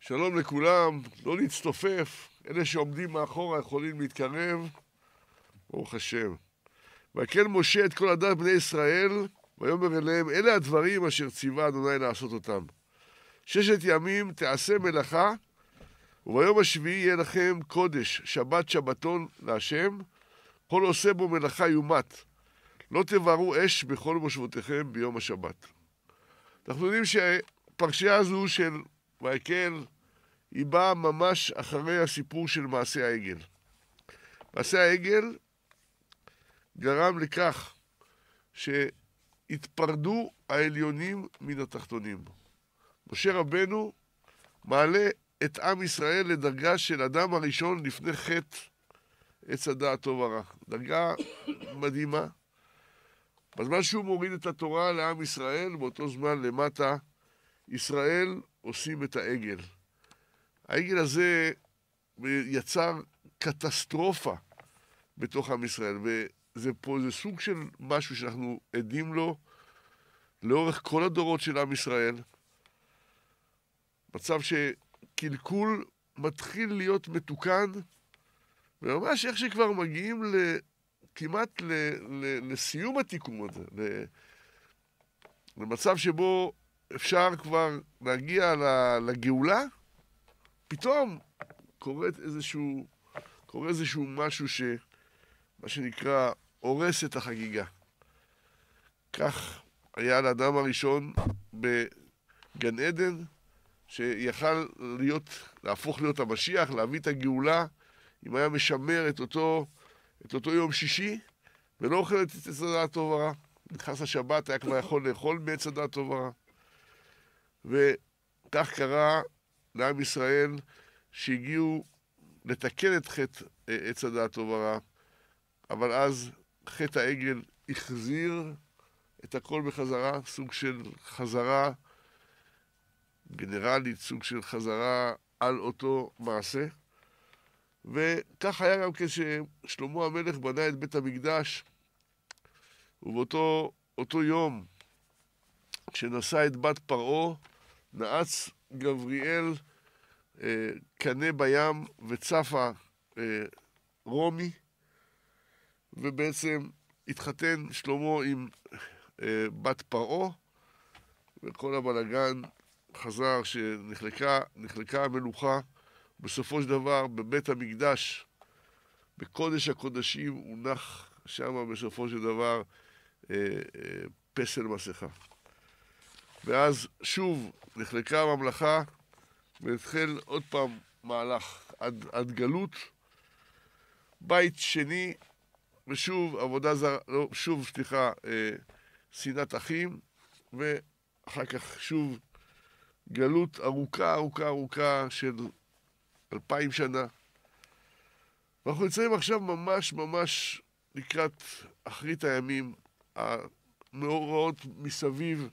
שלום לכולם, לא להצטופף, אלה שעומדים מאחורה יכולים להתקרב, ברוך השם. ויקל משה את כל הדת בני ישראל, ויאמר אליהם, אלה הדברים אשר ציווה אדוני לעשות אותם. ששת ימים תעשה מלאכה, וביום השביעי יהיה לכם קודש, שבת שבתון להשם, כל עושה בו מלאכה יומת. לא תבערו אש בכל מושבותיכם ביום השבת. אנחנו יודעים שהפרשייה הזו של ויקל, היא באה ממש אחרי הסיפור של מעשה העגל. מעשה העגל גרם לכך שהתפרדו העליונים מן התחתונים. משה רבנו מעלה את עם ישראל לדרגה של אדם הראשון לפני חטא עץ הדעת טוב הרע. דרגה מדהימה. בזמן שהוא מוריד את התורה לעם ישראל, באותו זמן למטה, ישראל עושים את העגל. העגל הזה יצר קטסטרופה בתוך עם ישראל, וזה פה, זה סוג של משהו שאנחנו עדים לו לאורך כל הדורות של עם ישראל. מצב שקלקול מתחיל להיות מתוקן, וממש איך שכבר מגיעים כמעט ל, ל, לסיום התיקון הזה, ל, למצב שבו אפשר כבר להגיע לגאולה, פתאום קורה איזשהו, קורה איזשהו משהו ש... מה שנקרא, הורס את החגיגה. כך היה לאדם הראשון בגן עדן, שיכל להיות, להפוך להיות המשיח, להביא את הגאולה, אם היה משמר את אותו את אותו יום שישי, ולא אוכל את עץ הדעת טוב ורע. נכנס לשבת, היה כבר יכול לאכול מעץ הדעת טוב ורע. וכך קרה לעם ישראל שהגיעו לתקן את חטא אה, עץ הדעת טוב ורע, אבל אז חטא העגל החזיר את הכל בחזרה, סוג של חזרה גנרלית, סוג של חזרה על אותו מעשה. וכך היה גם כששלמה המלך בנה את בית המקדש, ובאותו יום, כשנשא את בת פרעה, נעץ גבריאל אה, קנה בים וצפה אה, רומי, ובעצם התחתן שלמה עם אה, בת פרעה, וכל הבלגן חזר שנחלקה המלוכה. בסופו של דבר, בבית המקדש, בקודש הקודשים, הונח שם בסופו של דבר אה, אה, פסל מסכה. ואז שוב נחלקה הממלכה, והתחל עוד פעם מהלך עד, עד גלות. בית שני, ושוב עבודה זרה, לא, שוב, סליחה, אה, שנאת אחים, ואחר כך שוב גלות ארוכה ארוכה ארוכה של אלפיים שנה. ואנחנו נמצאים עכשיו ממש ממש לקראת אחרית הימים, המאורעות מסביב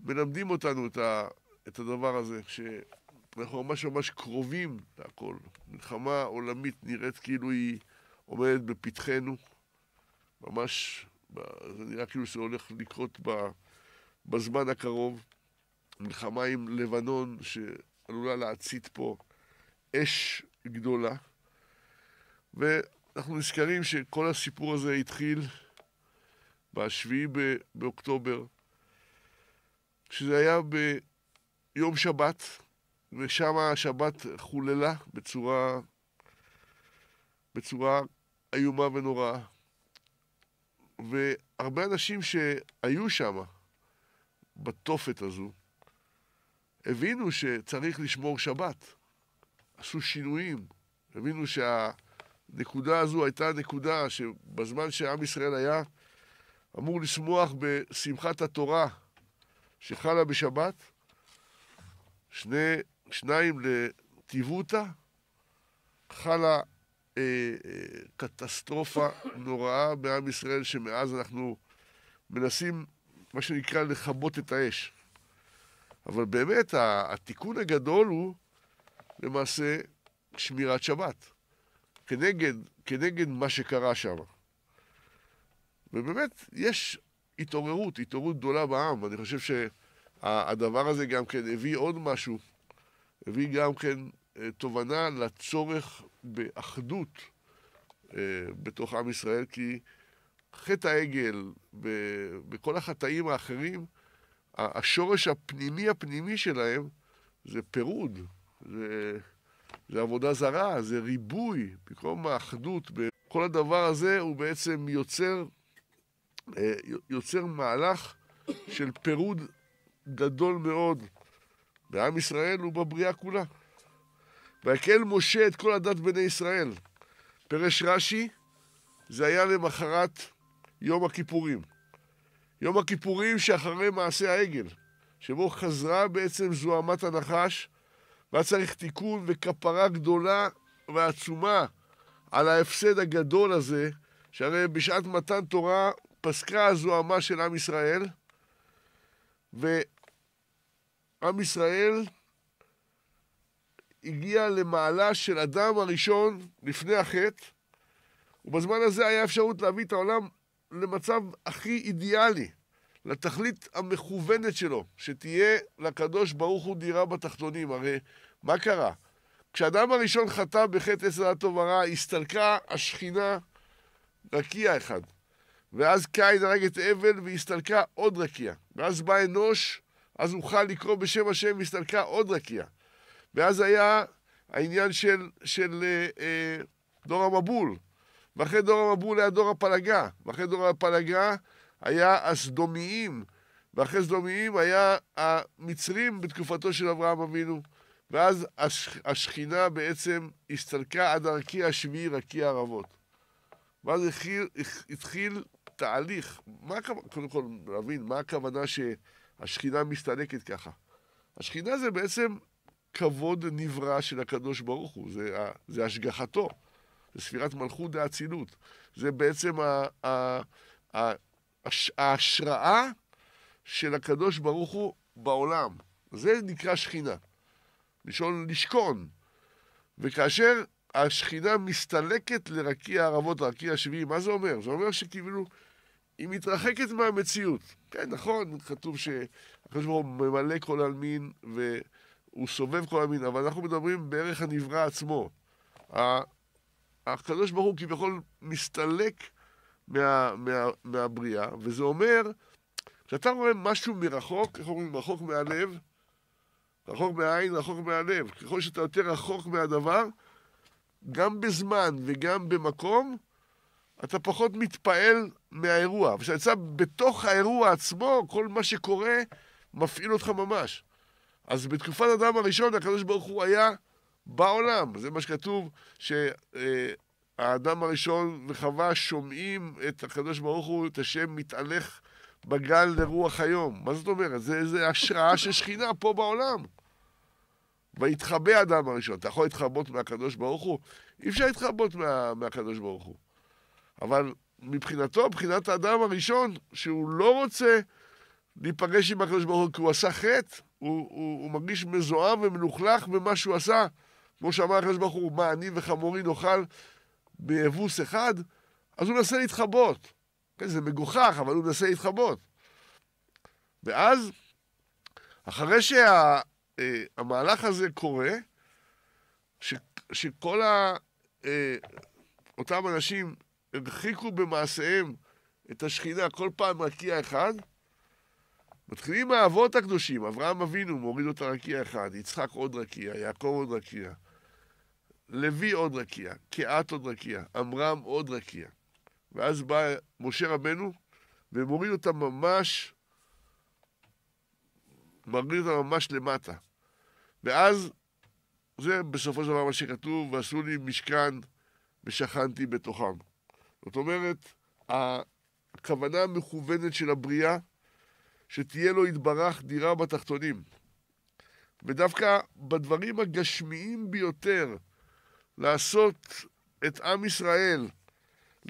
מלמדים אותנו את, ה, את הדבר הזה, שאנחנו ממש ממש קרובים לכל. מלחמה עולמית נראית כאילו היא עומדת בפתחנו, ממש, זה נראה כאילו שזה הולך לקרות בזמן הקרוב. מלחמה עם לבנון שעלולה להצית פה אש גדולה. ואנחנו נזכרים שכל הסיפור הזה התחיל ב-7 באוקטובר, שזה היה ביום שבת, ושם השבת חוללה בצורה, בצורה איומה ונוראה. והרבה אנשים שהיו שם, בתופת הזו, הבינו שצריך לשמור שבת. עשו שינויים, הבינו שהנקודה הזו הייתה נקודה שבזמן שעם ישראל היה אמור לשמוח בשמחת התורה שחלה בשבת, שני, שניים לטיבותא, חלה אה, אה, קטסטרופה נוראה בעם ישראל, שמאז אנחנו מנסים, מה שנקרא, לכבות את האש. אבל באמת, התיקון הגדול הוא למעשה שמירת שבת, כנגד, כנגד מה שקרה שם. ובאמת, יש התעוררות, התעוררות גדולה בעם. אני חושב שהדבר הזה גם כן הביא עוד משהו, הביא גם כן אה, תובנה לצורך באחדות אה, בתוך עם ישראל, כי חטא העגל, וכל החטאים האחרים, השורש הפנימי הפנימי שלהם זה פירוד, זה, זה עבודה זרה, זה ריבוי. במקום האחדות, כל הדבר הזה הוא בעצם יוצר, אה, יוצר מהלך של פירוד גדול מאוד בעם ישראל ובבריאה כולה. ויקל משה את כל הדת בני ישראל. פרש רש"י, זה היה למחרת יום הכיפורים. יום הכיפורים שאחרי מעשה העגל, שבו חזרה בעצם זוהמת הנחש והיה צריך תיקון וכפרה גדולה ועצומה על ההפסד הגדול הזה, שהרי בשעת מתן תורה פסקה הזוהמה של עם ישראל, ועם ישראל הגיע למעלה של אדם הראשון לפני החטא, ובזמן הזה היה אפשרות להביא את העולם למצב הכי אידיאלי, לתכלית המכוונת שלו, שתהיה לקדוש ברוך הוא דירה בתחתונים. הרי מה קרה? כשאדם הראשון חטא בחטא עשרה טוב ורע, הסתלקה השכינה רקיע אחד. ואז קין הרג את אבל והסתלקה עוד רקיע. ואז בא אנוש, אז אוכל לקרוא בשם השם והסתלקה עוד רקיע. ואז היה העניין של, של אה, אה, דור המבול. ואחרי דור המבול היה דור הפלגה. ואחרי דור הפלגה היה הסדומיים. ואחרי סדומיים היה המצרים בתקופתו של אברהם אבינו. ואז הש, השכינה בעצם הסתלקה עד הרקיע השביעי, רקיע ערבות. ואז התחיל, התחיל תהליך, מה, קודם כל להבין מה הכוונה שהשכינה מסתלקת ככה. השכינה זה בעצם כבוד נברא של הקדוש ברוך הוא, זה, זה השגחתו, זה ספירת מלכות האצילות. זה בעצם ה, ה, ה, הש, ההשראה של הקדוש ברוך הוא בעולם. זה נקרא שכינה. לישון, לשכון. וכאשר השכינה מסתלקת לרקיע הערבות, לרקיע השביעי, מה זה אומר? זה אומר שכאילו היא מתרחקת מהמציאות. כן, נכון, כתוב שהקדוש ברוך הוא ממלא כל עלמין והוא סובב כל עלמין, אבל אנחנו מדברים בערך הנברא עצמו. הקדוש ברוך הוא כביכול מסתלק מה, מה, מהבריאה, וזה אומר, כשאתה רואה משהו מרחוק, איך אומרים, רחוק מהלב, רחוק מהעין, רחוק מהלב. ככל שאתה יותר רחוק מהדבר, גם בזמן וגם במקום, אתה פחות מתפעל מהאירוע. וכשאתה יצא בתוך האירוע עצמו, כל מה שקורה מפעיל אותך ממש. אז בתקופת אדם הראשון, הקדוש ברוך הוא היה בעולם. זה מה שכתוב, שהאדם הראשון וחווה שומעים את הקדוש ברוך הוא, את השם מתהלך בגל לרוח היום. מה זאת אומרת? זה, זה השראה של שכינה פה בעולם. ויתחבא אדם הראשון. אתה יכול להתחבות מהקדוש ברוך הוא? אי אפשר להתחבות מה, מהקדוש ברוך הוא. אבל מבחינתו, מבחינת האדם הראשון, שהוא לא רוצה להיפגש עם הקדוש ברוך הוא כי הוא עשה חטא, הוא, הוא, הוא מרגיש מזוהם ומלוכלך במה שהוא עשה. כמו שאמר הקדוש ברוך הוא, מה אני וחמורי נאכל באבוס אחד? אז הוא מנסה להתחבות. כן, זה מגוחך, אבל הוא מנסה להתחבות. ואז, אחרי שהמהלך שה, אה, הזה קורה, ש, שכל ה, אה, אותם אנשים הרחיקו במעשיהם את השכינה כל פעם רקיע אחד, מתחילים האבות הקדושים, אברהם אבינו מוריד אותה רקיע אחד, יצחק עוד רקיע, יעקב עוד רקיע, לוי עוד רקיע, קהת עוד רקיע, עמרם עוד רקיע. ואז בא משה רבנו ומוריד אותה ממש, מוריד אותה ממש למטה. ואז זה בסופו של דבר מה שכתוב, ועשו לי משכן ושכנתי בתוכם. זאת אומרת, הכוונה המכוונת של הבריאה, שתהיה לו יתברך דירה בתחתונים. ודווקא בדברים הגשמיים ביותר, לעשות את עם ישראל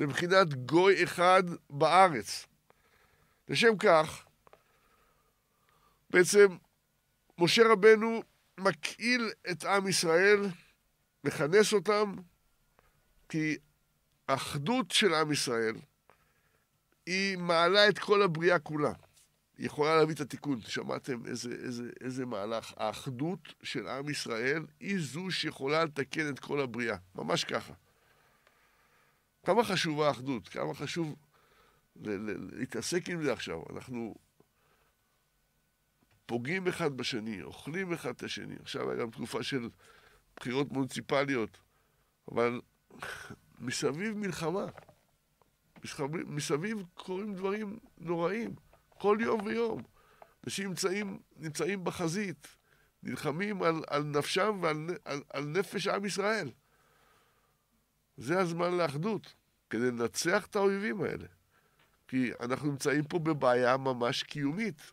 לבחינת גוי אחד בארץ. לשם כך, בעצם משה רבנו מקהיל את עם ישראל, מכנס אותם, כי האחדות של עם ישראל היא מעלה את כל הבריאה כולה. היא יכולה להביא את התיקון. שמעתם איזה, איזה, איזה מהלך? האחדות של עם ישראל היא זו שיכולה לתקן את כל הבריאה. ממש ככה. כמה חשוב האחדות, כמה חשוב להתעסק עם זה עכשיו. אנחנו פוגעים אחד בשני, אוכלים אחד את השני. עכשיו היה גם תקופה של בחירות מוניציפליות, אבל מסביב מלחמה. מסביב, מסביב קורים דברים נוראים, כל יום ויום. אנשים נמצאים, נמצאים בחזית, נלחמים על, על נפשם ועל על, על נפש עם ישראל. זה הזמן לאחדות, כדי לנצח את האויבים האלה. כי אנחנו נמצאים פה בבעיה ממש קיומית.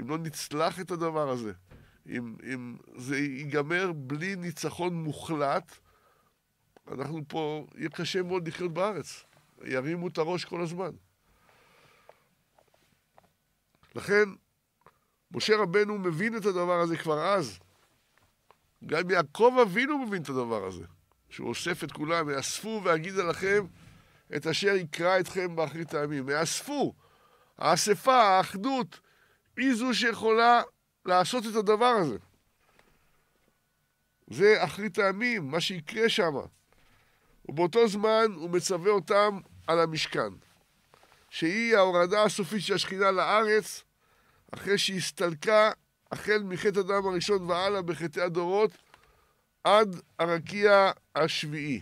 אם לא נצלח את הדבר הזה, אם, אם זה ייגמר בלי ניצחון מוחלט, אנחנו פה, יהיה קשה מאוד לחיות בארץ. ירימו את הראש כל הזמן. לכן, משה רבנו מבין את הדבר הזה כבר אז. גם יעקב אבינו מבין את הדבר הזה. שהוא אוסף את כולם, ויאספו ואגיד עליכם את אשר יקרא אתכם באחרית הימים. ויאספו. האספה, האחדות, היא זו שיכולה לעשות את הדבר הזה. זה אחרית הימים, מה שיקרה שם. ובאותו זמן הוא מצווה אותם על המשכן, שהיא ההורדה הסופית של השכינה לארץ, אחרי שהסתלקה החל מחטא הדם הראשון והלאה בחטאי הדורות, עד הרקיע השביעי.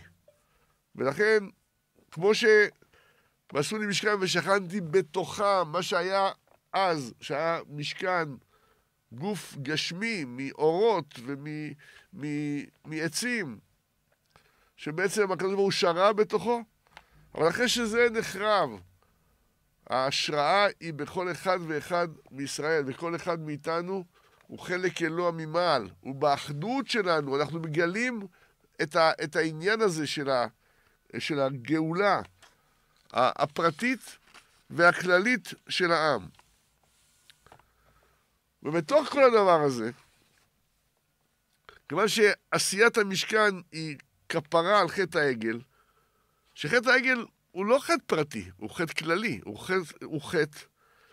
ולכן, כמו שעשו לי משכן ושכנתי בתוכה מה שהיה אז, שהיה משכן גוף גשמי מאורות ומעצים, שבעצם הקדוש ברוך הוא שרה בתוכו, אבל אחרי שזה נחרב, ההשראה היא בכל אחד ואחד מישראל, וכל אחד מאיתנו הוא חלק אלוה ממעל, הוא באחדות שלנו, אנחנו מגלים את, ה, את העניין הזה של, ה, של הגאולה הפרטית והכללית של העם. ובתוך כל הדבר הזה, כיוון שעשיית המשכן היא כפרה על חטא העגל, שחטא העגל הוא לא חטא פרטי, הוא חטא כללי, הוא חטא, הוא חטא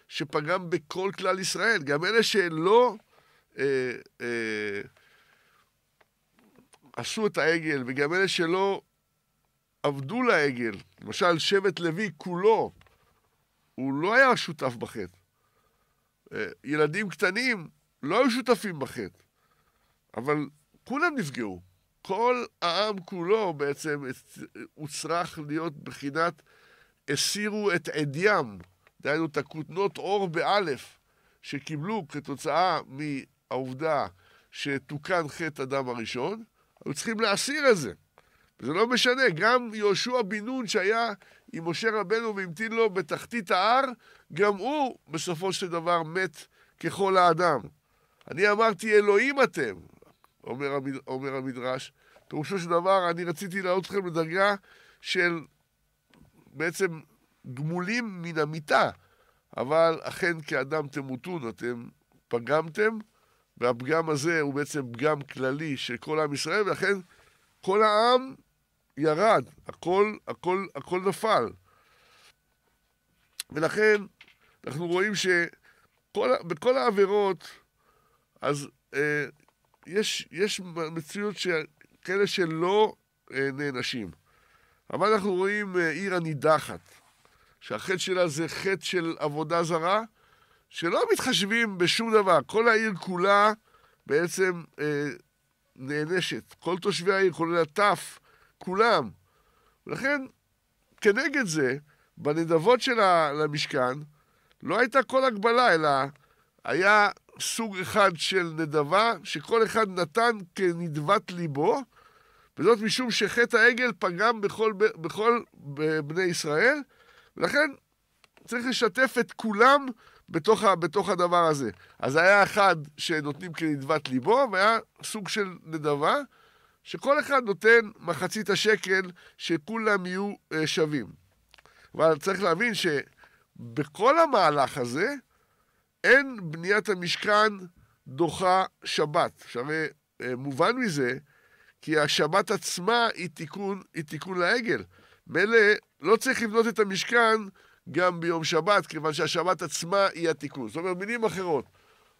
שפגם בכל כלל ישראל, גם אלה שלא אה, אה, עשו את העגל, וגם אלה שלא עבדו לעגל, למשל שבט לוי כולו, הוא לא היה שותף בחטא. אה, ילדים קטנים לא היו שותפים בחטא, אבל כולם נפגעו. כל העם כולו בעצם הוצרך להיות בחינת הסירו את עדים, דהיינו את הכותנות אור באלף שקיבלו כתוצאה העובדה שתוקן חטא הדם הראשון, היו צריכים להסיר את זה. זה לא משנה, גם יהושע בן נון שהיה עם משה רבנו והמתין לו בתחתית ההר, גם הוא בסופו של דבר מת ככל האדם. אני אמרתי, אלוהים אתם, אומר, המד... אומר המדרש. פירושו של דבר, אני רציתי להעלות אתכם לדרגה של בעצם גמולים מן המיטה, אבל אכן כאדם תמותון, אתם פגמתם. והפגם הזה הוא בעצם פגם כללי של כל עם ישראל, ולכן כל העם ירד, הכל, הכל, הכל נפל. ולכן אנחנו רואים שבכל העבירות, אז אה, יש, יש מציאות כאלה שלא אה, נענשים. אבל אנחנו רואים אה, עיר הנידחת, שהחטא שלה זה חטא של עבודה זרה, שלא מתחשבים בשום דבר. כל העיר כולה בעצם אה, נענשת. כל תושבי העיר, כולל הטף, כולם. ולכן, כנגד זה, בנדבות של המשכן, לא הייתה כל הגבלה, אלא היה סוג אחד של נדבה, שכל אחד נתן כנדבת ליבו, וזאת משום שחטא העגל פגם בכל, בכל בני ישראל, ולכן צריך לשתף את כולם בתוך, בתוך הדבר הזה. אז היה אחד שנותנים כנדבת ליבו, והיה סוג של נדבה, שכל אחד נותן מחצית השקל שכולם יהיו אה, שווים. אבל צריך להבין שבכל המהלך הזה, אין בניית המשכן דוחה שבת. עכשיו, אה, אה מובן מזה, כי השבת עצמה היא תיקון, היא תיקון לעגל. מילא, לא צריך לבנות את המשכן גם ביום שבת, כיוון שהשבת עצמה היא התיקון. זאת אומרת, מילים אחרות,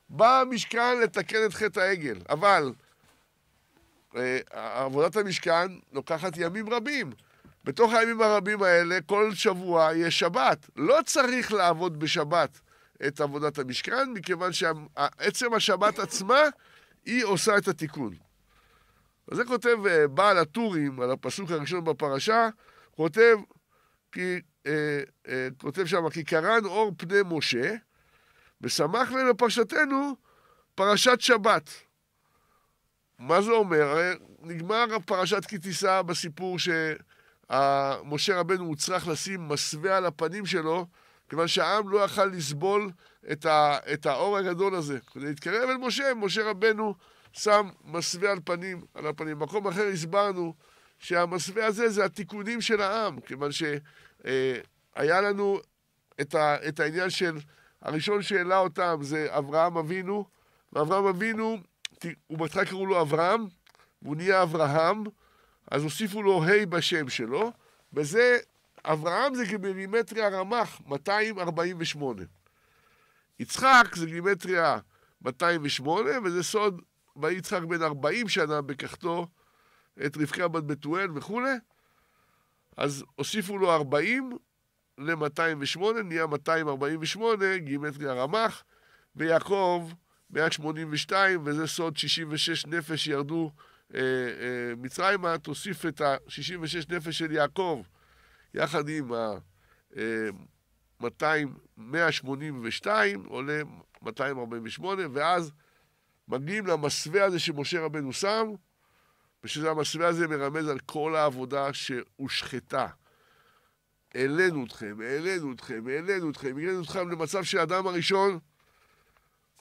בא המשכן לתקן את חטא העגל, אבל אה, עבודת המשכן לוקחת ימים רבים. בתוך הימים הרבים האלה, כל שבוע יש שבת. לא צריך לעבוד בשבת את עבודת המשכן, מכיוון שעצם השבת עצמה, היא עושה את התיקון. וזה כותב אה, בעל הטורים, על הפסוק הראשון בפרשה, כותב כי אה, אה, כותב שם, כי קרן אור פני משה, ושמח לנו פרשתנו פרשת שבת. מה זה אומר? נגמר פרשת כי תישא בסיפור שמשה רבנו הוצרך לשים מסווה על הפנים שלו, כיוון שהעם לא יכל לסבול את, ה, את האור הגדול הזה. כדי להתקרב אל משה, משה רבנו שם מסווה על פנים, על הפנים. במקום אחר הסברנו שהמסווה הזה זה התיקונים של העם, כיוון ש... אה, היה לנו את, ה, את העניין של, הראשון שהעלה אותם זה אברהם אבינו, ואברהם אבינו, הוא בהתחלה קראו לו אברהם, והוא נהיה אברהם, אז הוסיפו לו ה' hey בשם שלו, וזה, אברהם זה גימטריה רמ"ח, 248. יצחק זה גימטריה 208, וזה סוד ויצחק בן 40 שנה בקחתו את רבקה בת בתואל וכולי. אז הוסיפו לו 40 ל-208, נהיה 248, גימטריה רמ"ח, ויעקב 182, וזה סוד 66 נפש ירדו אה, אה, מצרימה, תוסיף את ה-66 נפש של יעקב, יחד עם ה-200, אה, 182, עולה 248, ואז מגיעים למסווה הזה שמשה רבנו שם, בשביל זה המסווה הזה מרמז על כל העבודה שהושחתה. העלינו אתכם, העלינו אתכם, העלינו אתכם, העלינו אתכם למצב שהאדם הראשון,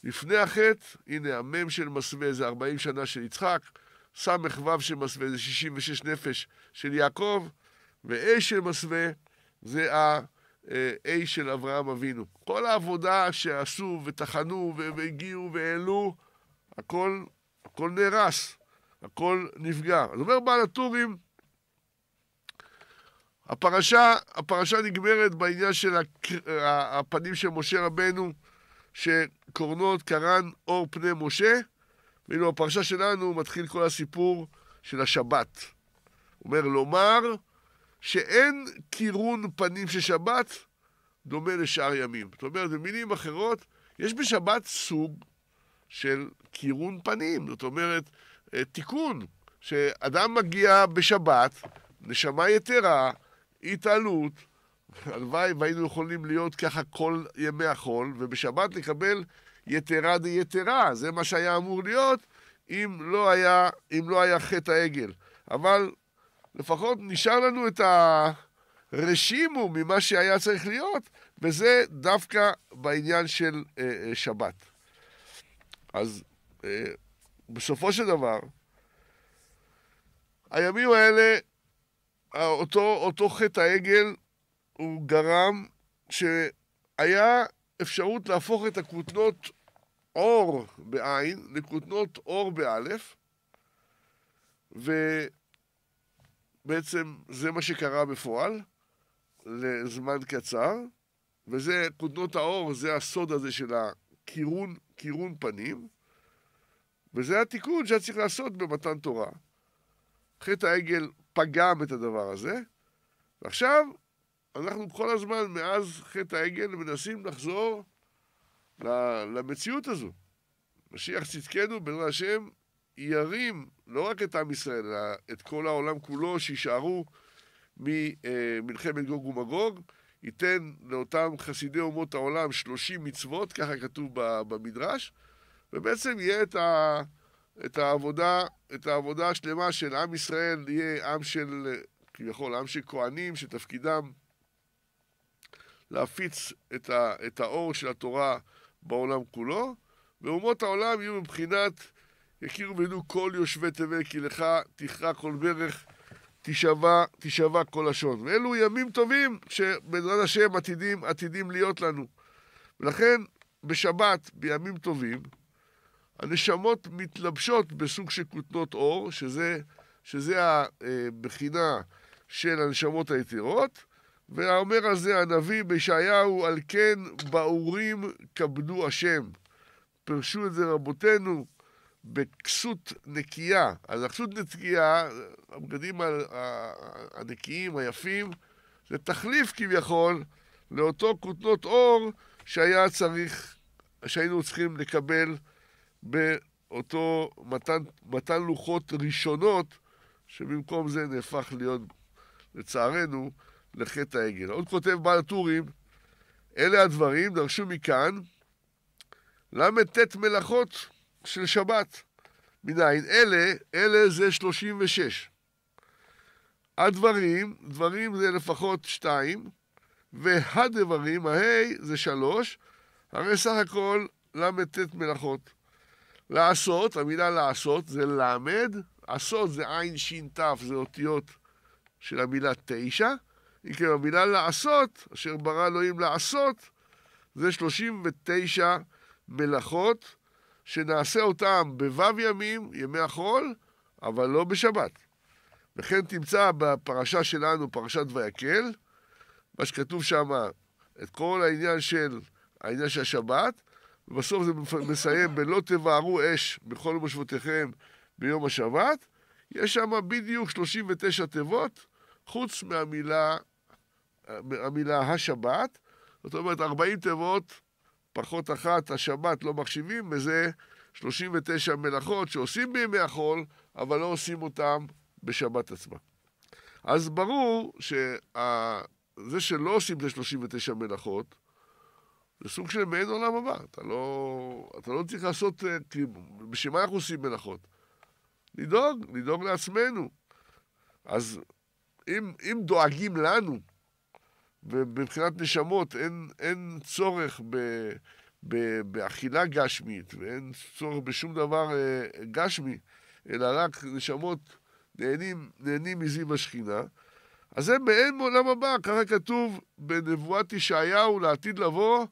לפני החטא, הנה המ"ם של מסווה זה 40 שנה של יצחק, ס"ו של מסווה זה 66 נפש של יעקב, ו-A של מסווה זה ה-A אה, של אברהם אבינו. כל העבודה שעשו וטחנו והגיעו והעלו, הכל, הכל נהרס. הכל נפגע. אז אומר בעל הטורים, הפרשה, הפרשה נגמרת בעניין של הפנים של משה רבנו, שקורנות קרן אור פני משה, ואילו הפרשה שלנו מתחיל כל הסיפור של השבת. אומר לומר שאין קירון פנים של שבת דומה לשאר ימים. זאת אומרת, במילים אחרות, יש בשבת סוג של קירון פנים. זאת אומרת, אה, תיקון, שאדם מגיע בשבת, נשמה יתרה, התעלות, הלוואי והיינו יכולים להיות ככה כל ימי החול, ובשבת לקבל יתרה דיתרה, זה מה שהיה אמור להיות אם לא היה, אם לא היה חטא העגל. אבל לפחות נשאר לנו את הרשימו ממה שהיה צריך להיות, וזה דווקא בעניין של אה, אה, שבת. אז אה, בסופו של דבר, הימים האלה, אותו, אותו חטא העגל, הוא גרם שהיה אפשרות להפוך את הכותנות אור בעין לכותנות אור באלף, ובעצם זה מה שקרה בפועל, לזמן קצר, וזה, כותנות האור, זה הסוד הזה של הקירון, קירון פנים. וזה התיקון שהיה צריך לעשות במתן תורה. חטא העגל פגם את הדבר הזה, ועכשיו אנחנו כל הזמן, מאז חטא העגל, מנסים לחזור למציאות הזו. משיח צדקנו, בן השם, ירים לא רק את עם ישראל, אלא את כל העולם כולו, שיישארו ממלחמת אה, גוג ומגוג, ייתן לאותם חסידי אומות העולם 30 מצוות, ככה כתוב במדרש, ובעצם יהיה את, ה, את, העבודה, את העבודה השלמה של עם ישראל, יהיה עם של, כביכול, עם של כהנים, שתפקידם להפיץ את, ה, את האור של התורה בעולם כולו, ואומות העולם יהיו מבחינת יכירו בנו כל יושבי תבל, כי לך תכרע כל ברך, תשבע, תשבע כל לשון. ואלו ימים טובים שבעזרת השם עתידים, עתידים להיות לנו. ולכן בשבת, בימים טובים, הנשמות מתלבשות בסוג של כותנות אור, שזה, שזה הבחינה של הנשמות היתרות, ואומר על זה הנביא בישעיהו, על כן באורים כבדו השם. פירשו את זה רבותינו בכסות נקייה. אז הכסות נקייה, הבגדים הנקיים, היפים, זה תחליף כביכול לאותו כותנות אור שהיה צריך, שהיינו צריכים לקבל באותו מתן, מתן לוחות ראשונות, שבמקום זה נהפך להיות, לצערנו, לחטא העגל. עוד כותב בעל הטורים, אלה הדברים, דרשו מכאן ל"ט מלאכות של שבת. מניין? אלה, אלה זה 36. הדברים, דברים זה לפחות שתיים, והדברים, ההי זה שלוש, הרי סך הכל ל"ט מלאכות. לעשות, המילה לעשות זה למד, עשות זה עין שין תף, זה אותיות של המילה תשע. אם כן, המילה לעשות, אשר ברא אלוהים לעשות, זה 39 מלאכות, שנעשה אותן בו"ב ימים, ימי החול, אבל לא בשבת. וכן תמצא בפרשה שלנו, פרשת ויקל, מה שכתוב שם, את כל העניין של, העניין של השבת, ובסוף זה מסיים ב"לא תבערו אש בכל מושבותיכם ביום השבת", יש שם בדיוק 39 תיבות, חוץ מהמילה, המילה השבת. זאת אומרת, 40 תיבות פחות אחת, השבת לא מחשיבים, וזה 39 מלאכות שעושים בימי החול, אבל לא עושים אותן בשבת עצמה. אז ברור שזה שלא עושים את ה-39 מלאכות, זה סוג של מעין עולם הבא. אתה לא, אתה לא צריך לעשות... אה, כאילו, בשביל מה אנחנו עושים מלאכות? לדאוג, לדאוג לעצמנו. אז אם, אם דואגים לנו, ומבחינת נשמות אין, אין צורך ב, ב, באכילה גשמית, ואין צורך בשום דבר אה, גשמי, אלא רק נשמות נהנים, נהנים מזיו השכינה, אז זה מעין עולם הבא, ככה כתוב בנבואת ישעיהו לעתיד לבוא,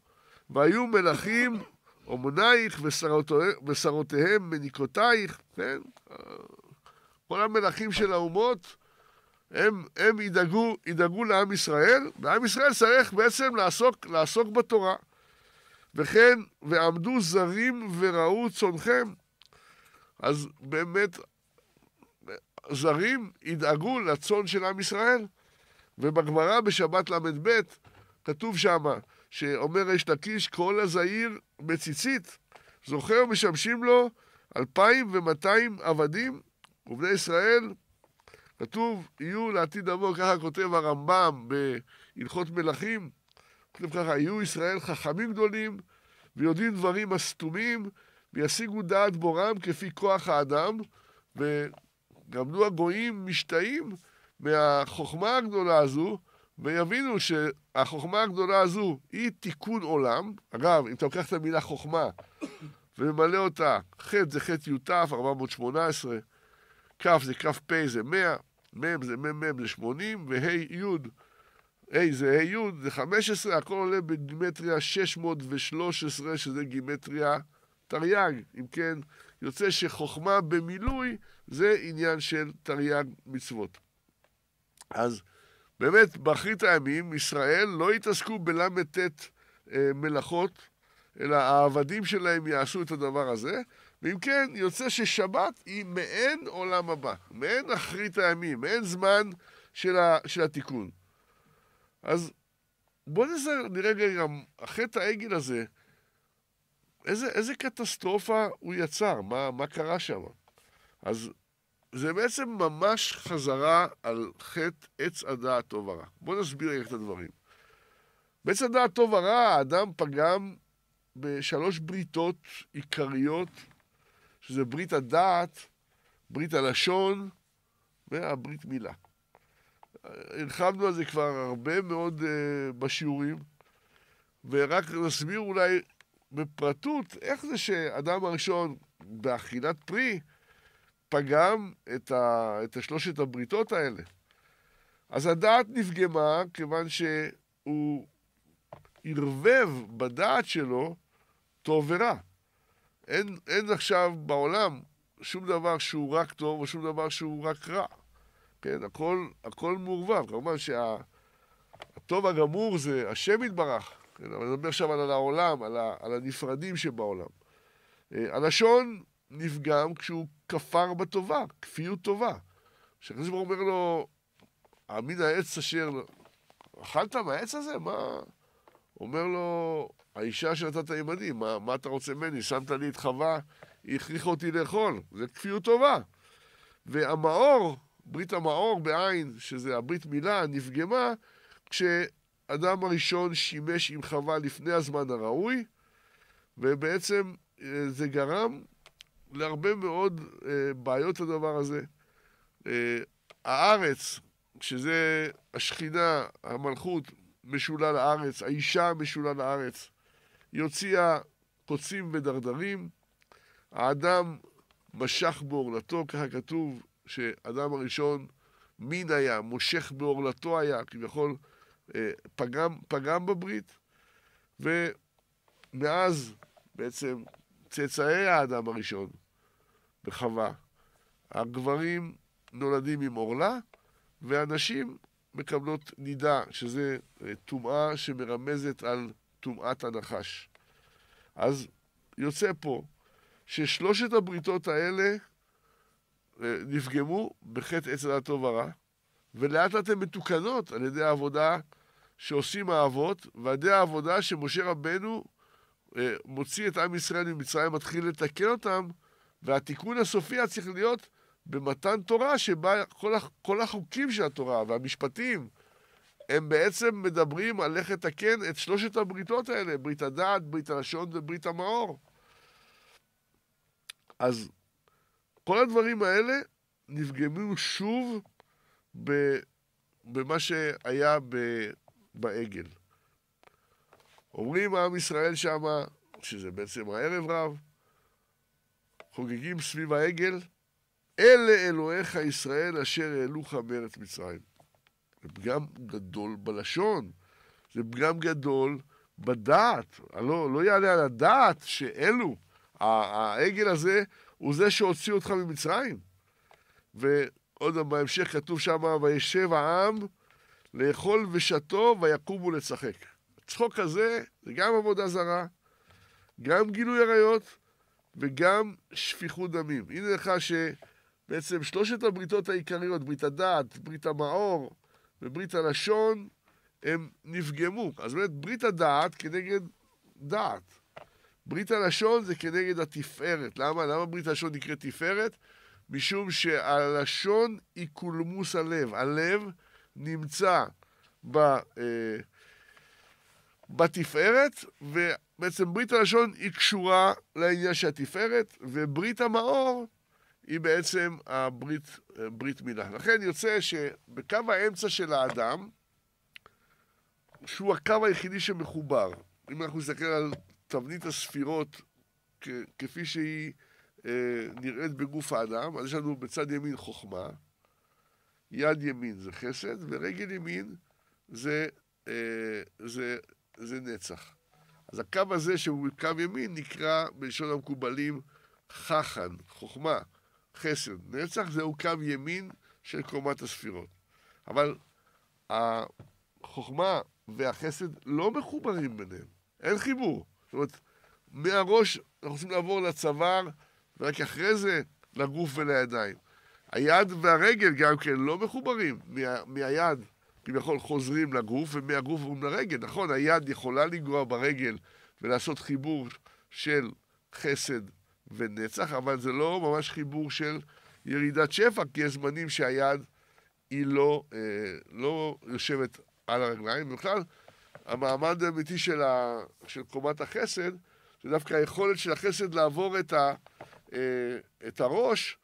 והיו מלכים אומנייך ושרותיהם מניקותייך, כן? כל המלכים של האומות, הם, הם ידאגו, ידאגו לעם ישראל, ועם ישראל צריך בעצם לעסוק, לעסוק בתורה. וכן, ועמדו זרים וראו צונכם. אז באמת, זרים ידאגו לצאן של עם ישראל. ובגמרא בשבת ל"ב כתוב שמה, שאומר יש לקיש, כל הזעיר מציצית, זוכר משמשים לו 2,200 עבדים ובני ישראל, כתוב, יהיו לעתיד עמו, ככה כותב הרמב"ם בהלכות מלכים, כותב ככה, יהיו ישראל חכמים גדולים ויודעים דברים הסתומים וישיגו דעת בורם כפי כוח האדם, וגם לו הגויים משתאים מהחוכמה הגדולה הזו, ויבינו שהחוכמה הגדולה הזו היא תיקון עולם. אגב, אם אתה לוקח את המילה חוכמה וממלא אותה, ח' זה ח' י"ת, 418, כ' זה כ' פ' זה 100, מ' זה מ' זה 80, וה' י' ה' זה ה' י' זה 15, הכל עולה בגימטריה 613, שזה גימטריה תרי"ג. אם כן, יוצא שחוכמה במילוי זה עניין של תרי"ג מצוות. אז באמת, באחרית הימים ישראל לא יתעסקו בל"ט אה, מלאכות, אלא העבדים שלהם יעשו את הדבר הזה. ואם כן, יוצא ששבת היא מעין עולם הבא, מעין אחרית הימים, מעין זמן של, ה, של התיקון. אז בואו נראה רגע גם, החטא העגל הזה, איזה, איזה קטסטרופה הוא יצר, מה, מה קרה שם. אז זה בעצם ממש חזרה על חטא עץ הדעת טוב ורע. בואו נסביר איך את הדברים. בעץ הדעת טוב ורע, האדם פגם בשלוש בריתות עיקריות, שזה ברית הדעת, ברית הלשון והברית מילה. הרחבנו על זה כבר הרבה מאוד uh, בשיעורים, ורק נסביר אולי בפרטות איך זה שאדם הראשון באכילת פרי, פגם את, ה, את השלושת הבריתות האלה. אז הדעת נפגמה כיוון שהוא ערבב בדעת שלו טוב ורע. אין, אין עכשיו בעולם שום דבר שהוא רק טוב או שום דבר שהוא רק רע. כן, הכל, הכל מעורבב. כמובן שהטוב שה, הגמור זה השם יתברך. כן, אבל אני מדבר עכשיו על העולם, על, ה, על הנפרדים שבעולם. אה, הלשון נפגם כשהוא כפר בטובה, כפיות טובה. כשהקדוש ברוך אומר לו, עמיד העץ אשר... לא- אכלת מהעץ הזה? מה... אומר לו, האישה שנתת עימני, מה, מה אתה רוצה ממני? שמת לי את חווה, היא הכריחה אותי לאכול. זה כפיות טובה. והמאור, ברית המאור בעין, שזה הברית מילה, נפגמה, כשאדם הראשון שימש עם חווה לפני הזמן הראוי, ובעצם אה, זה גרם להרבה מאוד אה, בעיות הדבר הזה. אה, הארץ, שזה השכינה, המלכות, משולה לארץ, האישה משולה לארץ, היא הוציאה קוצים ודרדרים, האדם משך בעורלתו, ככה כתוב שאדם הראשון, מין היה, מושך בעורלתו היה, כביכול אה, פגם, פגם בברית, ומאז בעצם צאצאי האדם הראשון, וחווה. הגברים נולדים עם עורלה, והנשים מקבלות נידה, שזה אה, טומאה שמרמזת על טומאת הנחש. אז יוצא פה ששלושת הבריתות האלה אה, נפגמו בחטא עץ הדעת טוב ורע, ולאט לאט הן מתוקנות על ידי העבודה שעושים האבות, ועל ידי העבודה שמשה רבנו אה, מוציא את עם ישראל ממצרים, מתחיל לתקן אותם, והתיקון הסופי היה צריך להיות במתן תורה, שבה כל, כל החוקים של התורה והמשפטים, הם בעצם מדברים על איך לתקן את שלושת הבריתות האלה, ברית הדעת, ברית הלשון וברית המאור. אז כל הדברים האלה נפגמו שוב ב, במה שהיה ב, בעגל. אומרים עם ישראל שמה, שזה בעצם הערב רב, חוגגים סביב העגל, אלה אלוהיך ישראל אשר העלוך מארץ מצרים. זה פגם גדול בלשון, זה פגם גדול בדעת. לא, לא יעלה על הדעת שאלו, העגל הזה הוא זה שהוציא אותך ממצרים. ועוד בהמשך כתוב שם, וישב העם לאכול ושתו ויקומו לצחק. הצחוק הזה זה גם עבודה זרה, גם גילוי עריות, וגם שפיכות דמים. הנה לך שבעצם שלושת הבריתות העיקריות, ברית הדעת, ברית המאור וברית הלשון, הם נפגמו. אז באמת, ברית הדעת כנגד דעת. ברית הלשון זה כנגד התפארת. למה? למה ברית הלשון נקראת תפארת? משום שהלשון היא קולמוס הלב. הלב נמצא ב... אה, בתפארת, ובעצם ברית הלשון היא קשורה לעניין של התפארת, וברית המאור היא בעצם הברית, ברית מילה. לכן יוצא שבקו האמצע של האדם, שהוא הקו היחידי שמחובר, אם אנחנו נסתכל על תבנית הספירות כפי שהיא אה, נראית בגוף האדם, אז יש לנו בצד ימין חוכמה, יד ימין זה חסד, ורגל ימין זה, אה, זה זה נצח. אז הקו הזה שהוא קו ימין נקרא בלשון המקובלים חכן, חוכמה, חסד. נצח זהו קו ימין של קומת הספירות. אבל החוכמה והחסד לא מחוברים ביניהם, אין חיבור. זאת אומרת, מהראש אנחנו רוצים לעבור לצוואר, ורק אחרי זה לגוף ולידיים. היד והרגל גם כן לא מחוברים מה, מהיד כביכול חוזרים לגוף, ומהגוף עוברים לרגל. נכון, היד יכולה לנגוע ברגל ולעשות חיבור של חסד ונצח, אבל זה לא ממש חיבור של ירידת שפע, כי יש זמנים שהיד היא לא, אה, לא יושבת על הרגליים. בכלל, המעמד האמיתי של, ה, של קומת החסד, זה דווקא היכולת של החסד לעבור את, ה, אה, את הראש,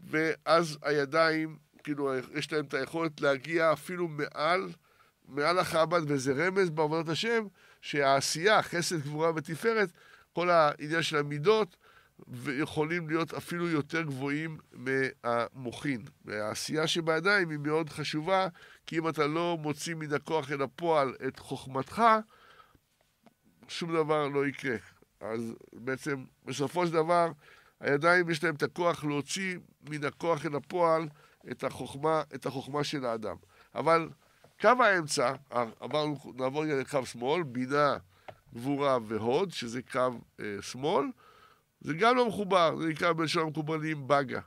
ואז הידיים כאילו, יש להם את היכולת להגיע אפילו מעל, מעל החב"ד, וזה רמז בעבודת השם, שהעשייה, חסד, גבורה ותפארת, כל העניין של המידות, יכולים להיות אפילו יותר גבוהים מהמוחין. והעשייה שבידיים היא מאוד חשובה, כי אם אתה לא מוציא מן הכוח אל הפועל את חוכמתך, שום דבר לא יקרה. אז בעצם, בסופו של דבר, הידיים יש להם את הכוח להוציא מן הכוח אל הפועל את החוכמה, את החוכמה של האדם. אבל קו האמצע, אה, אמרנו, נעבור רגע לקו שמאל, בינה, גבורה והוד, שזה קו אה, שמאל, זה גם לא מחובר, זה נקרא בלשון המקובלים באגה.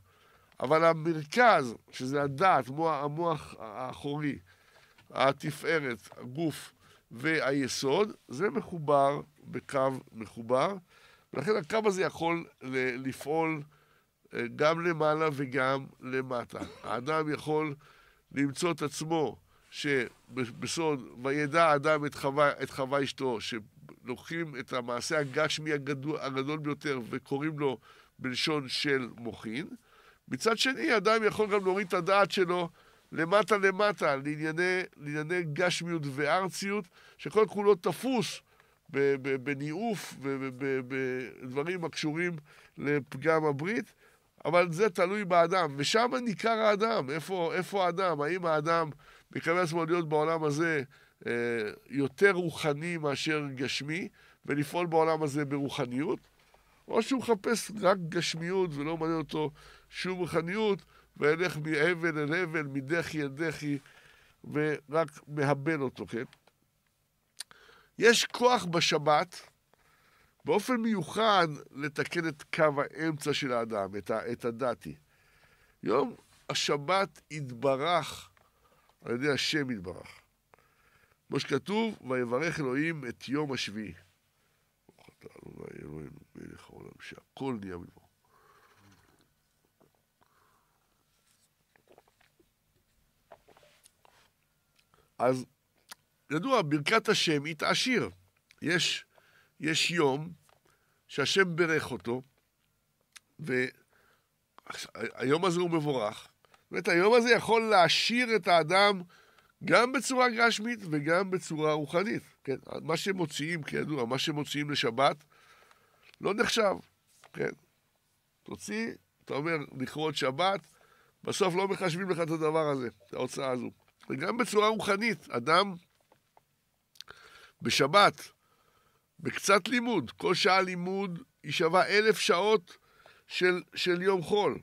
אבל המרכז, שזה הדעת, מוח, המוח האחורי, התפארת, הגוף והיסוד, זה מחובר בקו מחובר, ולכן הקו הזה יכול לפעול אה, גם למעלה וגם למטה. האדם יכול למצוא את עצמו שבסוד, וידע האדם את חווה, את חווה אשתו, שלוקחים את המעשה הגשמי הגדול, הגדול ביותר וקוראים לו בלשון של מוחין. מצד שני, אדם יכול גם להוריד את הדעת שלו למטה למטה, לענייני, לענייני גשמיות וארציות, שכל כולו תפוס בניאוף ובדברים הקשורים לפגם הברית, אבל זה תלוי באדם, ושם ניכר האדם, איפה, איפה האדם, האם האדם מקבל עצמו להיות בעולם הזה אה, יותר רוחני מאשר גשמי, ולפעול בעולם הזה ברוחניות, או שהוא מחפש רק גשמיות ולא מעניין אותו שום רוחניות, וילך מהבל אל הבל, מדחי אל דחי, ורק מהבן אותו, כן? יש כוח בשבת, באופן מיוחד לתקן את קו האמצע של האדם, את, ה, את הדתי. יום השבת יתברך על ידי השם יתברך. כמו שכתוב, ויברך אלוהים את יום השביעי. ברוך אתה אדוני אלוהים מלך העולם שהכל נהיה מדברו. אז ידוע, ברכת השם היא תעשיר. יש, יש יום שהשם בירך אותו, והיום הזה הוא מבורך. באמת, היום הזה יכול להעשיר את האדם גם בצורה גשמית וגם בצורה רוחנית. כן? מה שמוציאים, כידוע, כן, מה שמוציאים לשבת, לא נחשב. כן? תוציא, אתה אומר, לכרות שבת, בסוף לא מחשבים לך את הדבר הזה, את ההוצאה הזו. וגם בצורה רוחנית, אדם בשבת, בקצת לימוד. כל שעה לימוד היא שווה אלף שעות של, של יום חול.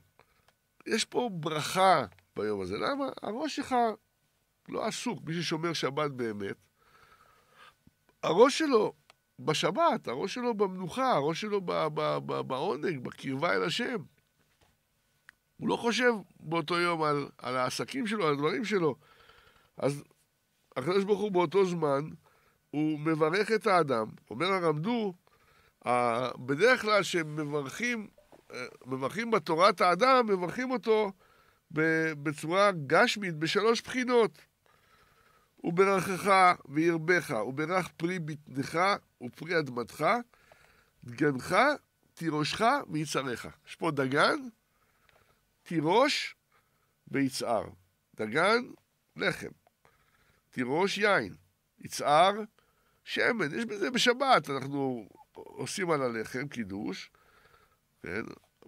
יש פה ברכה ביום הזה. למה? הראש שלך לא עסוק, מי ששומר שבת באמת. הראש שלו בשבת, הראש שלו במנוחה, הראש שלו ב- ב- ב- בעונג, בקרבה אל השם. הוא לא חושב באותו יום על, על העסקים שלו, על הדברים שלו. אז הקדוש ברוך הוא באותו זמן הוא מברך את האדם. אומר הרמדו, בדרך כלל כשמברכים מברכים אה, בתורה האדם, מברכים אותו בצורה גשמית, בשלוש בחינות. וברכך וירבך, וברך פרי בטנך ופרי אדמתך, דגנך, תירושך ויצערך. יש פה דגן, תירוש ויצער. דגן, לחם. תירוש, יין. יצער, שמן, יש בזה בשבת, אנחנו עושים על הלחם קידוש, כן?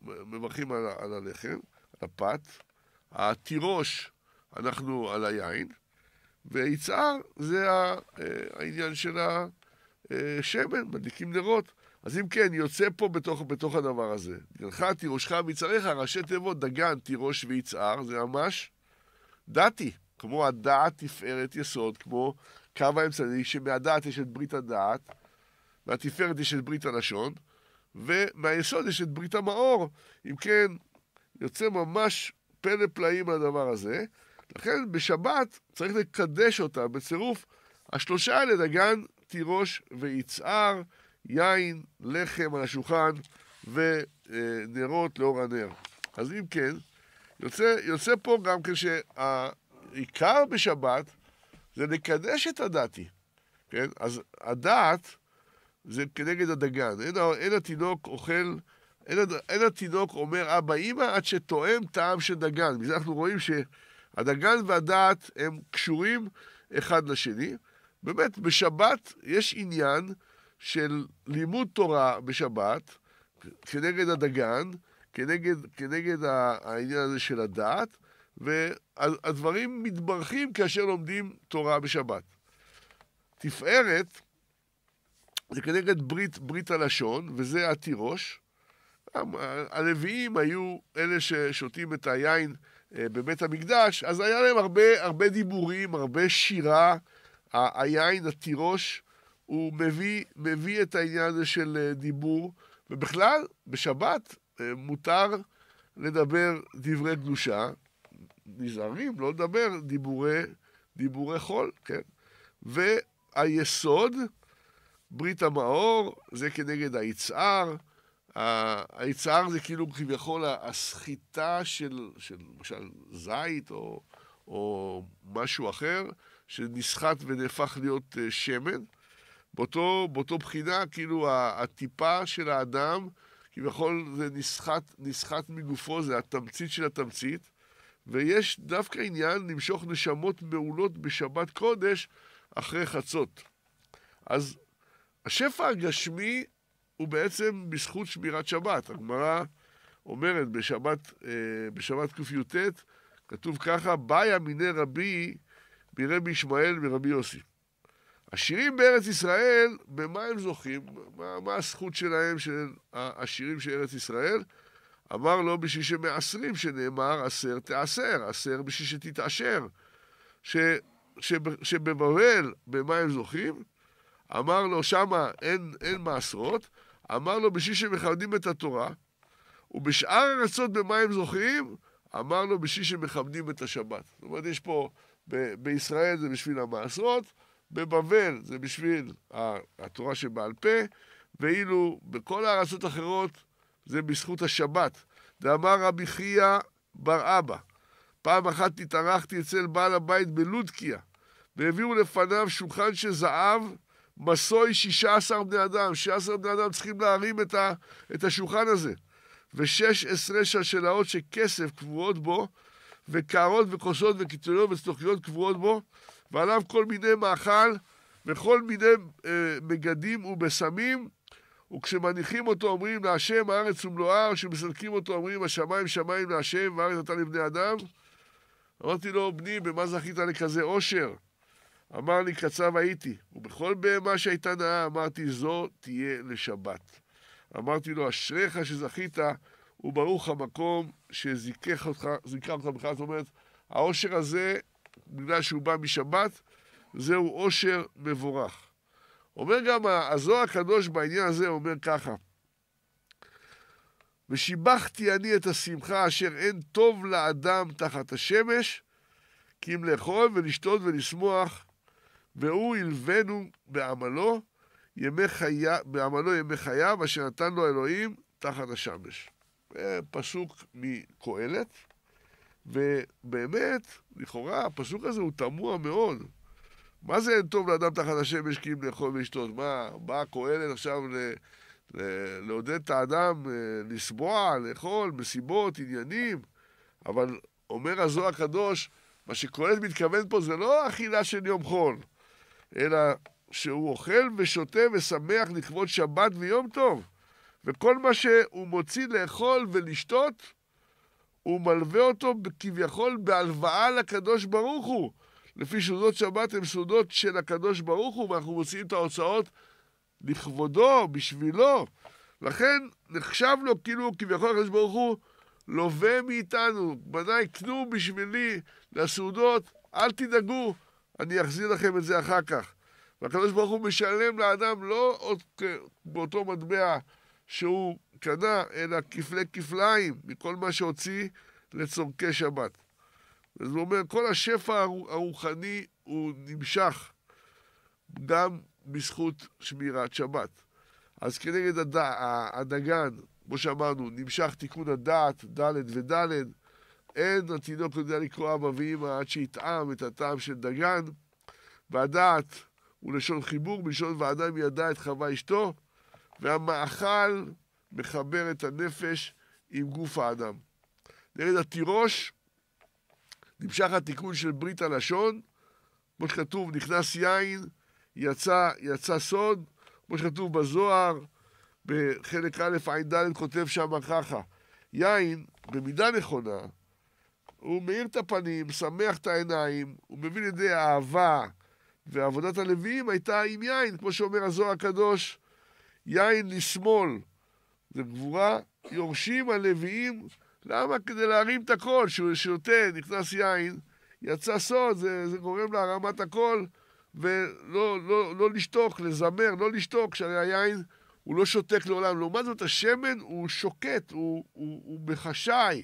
מברכים על, על הלחם, על הפת, התירוש, אנחנו על היין, ויצהר זה אה, העניין של השמן, אה, מדליקים נרות. אז אם כן, יוצא פה בתוך, בתוך הדבר הזה. דגנך תירושך מצריך, ראשי תיבות דגן, תירוש ויצהר, זה ממש דתי, כמו הדעת תפארת יסוד, כמו קו האמצע, שמהדעת יש את ברית הדעת, מהתפארת יש את ברית הלשון, ומהיסוד יש את ברית המאור. אם כן, יוצא ממש פלא פלאים הדבר הזה. לכן בשבת צריך לקדש אותה בצירוף השלושה האלה, דגן, תירוש ויצהר, יין, לחם על השולחן ונרות לאור הנר. אז אם כן, יוצא, יוצא פה גם כשהעיקר כן בשבת זה לקדש את הדתי. כן? אז הדת זה כנגד הדגן. אין, אין התינוק אוכל, אין, אין התינוק אומר אבא אימא עד שתואם טעם של דגן. מזה אנחנו רואים שהדגן והדת הם קשורים אחד לשני. באמת, בשבת יש עניין של לימוד תורה בשבת, כנגד הדגן, כנגד, כנגד העניין הזה של הדת. והדברים מתברכים כאשר לומדים תורה בשבת. תפארת זה כנגד ברית, ברית הלשון, וזה התירוש. הלוויים היו אלה ששותים את היין אה, בבית המקדש, אז היה להם הרבה, הרבה דיבורים, הרבה שירה. היין, התירוש, הוא מביא, מביא את העניין הזה של אה, דיבור, ובכלל, בשבת אה, מותר לדבר דברי קדושה, נזהרים לא לדבר דיבורי, דיבורי חול, כן? והיסוד, ברית המאור, זה כנגד היצהר. היצהר זה כאילו כביכול הסחיטה של, של למשל זית או, או משהו אחר, שנסחט ונהפך להיות אה, שמן. באותו, באותו בחינה, כאילו הטיפה של האדם, כביכול זה נסחט, נסחט מגופו, זה התמצית של התמצית. ויש דווקא עניין למשוך נשמות מעולות בשבת קודש אחרי חצות. אז השפע הגשמי הוא בעצם בזכות שמירת שבת. הגמרא אומרת בשבת, אה, בשבת קי"ט, כתוב ככה, ביה מיני רבי, מרבי ישמעאל מרבי יוסי. עשירים בארץ ישראל, במה הם זוכים? מה, מה הזכות שלהם, של העשירים של ארץ ישראל? אמר לו, בשביל שמעשרים, שנאמר, עשר תעשר, עשר בשביל שתתעשר. ש, ש, שבבבל, במה הם זוכים? אמר לו, שמה אין, אין מעשרות. אמר לו, בשביל שמכבדים את התורה. ובשאר ארצות במה הם זוכים? אמר לו, בשביל שמכבדים את השבת. זאת אומרת, יש פה, ב- בישראל זה בשביל המעשרות, בבבל זה בשביל התורה שבעל פה, ואילו בכל הארצות האחרות זה בזכות השבת. דאמר רבי חייא בר אבא, פעם אחת התארחתי אצל בעל הבית בלודקיה, והביאו לפניו שולחן של זהב, מסוי 16 בני אדם. 16 בני אדם צריכים להרים את, ה, את השולחן הזה. ו-16 שלשלאות של כסף קבועות בו, וקערות וכוסות וקיצוניות וצלוחיות קבועות בו, ועליו כל מיני מאכל וכל מיני אה, מגדים ובשמים, וכשמניחים אותו אומרים להשם הארץ ומלואה, וכשמסלקים אותו אומרים השמיים שמיים להשם והארץ נתן לבני אדם? אמרתי לו, בני, במה זכית לכזה עושר? אמר לי, קצב הייתי, ובכל בהמה שהייתה נאה אמרתי, זו תהיה לשבת. אמרתי לו, אשריך שזכית, וברוך המקום שזיכך אותך, זיכך אותך בכלל. זאת אומרת, העושר הזה, בגלל שהוא בא משבת, זהו עושר מבורך. אומר גם הזוהר הקדוש בעניין הזה, אומר ככה: ושיבחתי אני את השמחה אשר אין טוב לאדם תחת השמש, כי אם לאכול ולשתות ולשמוח, והוא ילבנו בעמלו ימי, חי... בעמלו ימי חייו, אשר נתן לו אלוהים תחת השמש. פסוק מקהלת, ובאמת, לכאורה, הפסוק הזה הוא תמוה מאוד. מה זה אין טוב לאדם תחת השמש כי אם לאכול ולשתות? מה, בא הכהן עכשיו ל... ל... לעודד את האדם אה, לסבוע, לאכול, מסיבות, עניינים? אבל אומר הזוהר הקדוש, מה שכהן מתכוון פה זה לא אכילה של יום חול, אלא שהוא אוכל ושותה ושמח לכבוד שבת ויום טוב. וכל מה שהוא מוציא לאכול ולשתות, הוא מלווה אותו כביכול בהלוואה לקדוש ברוך הוא. לפי שעודות שבת הן סעודות של הקדוש ברוך הוא, ואנחנו מוציאים את ההוצאות לכבודו, בשבילו. לכן נחשב לו כאילו כביכול הקדוש ברוך הוא לווה מאיתנו. בניי, קנו בשבילי לסעודות, אל תדאגו, אני אחזיר לכם את זה אחר כך. והקדוש ברוך הוא משלם לאדם לא עוד באותו מטבע שהוא קנה, אלא כפלי כפליים מכל מה שהוציא לצורכי שבת. וזה אומר, כל השפע הרוחני הוא נמשך גם בזכות שמירת שבת. אז כנגד הד... הדגן, כמו שאמרנו, נמשך תיקון הדעת, ד' וד', אין התינוק יודע לקרוא אבא ואמא עד שיטעם את הטעם של דגן, והדעת הוא לשון חיבור, בלשון ואדם ידע את חווה אשתו, והמאכל מחבר את הנפש עם גוף האדם. נגד התירוש, נמשך התיקון של ברית הלשון, כמו שכתוב, נכנס יין, יצא, יצא סוד, כמו שכתוב בזוהר, בחלק א' ע"ד כותב שם ככה, יין, במידה נכונה, הוא מאיר את הפנים, שמח את העיניים, הוא מביא לידי אהבה, ועבודת הלוויים הייתה עם יין, כמו שאומר הזוהר הקדוש, יין לשמאל, זה גבורה, יורשים הלוויים למה? כדי להרים את הקול, שהוא שותה, נכנס יין, יצא סוד, זה, זה גורם להרמת הקול, ולא לא, לא לא לשתוק, לזמר, לא לשתוק, שהרי היין הוא לא שותק לעולם. לעומת זאת, השמן הוא שוקט, הוא, הוא, הוא בחשאי,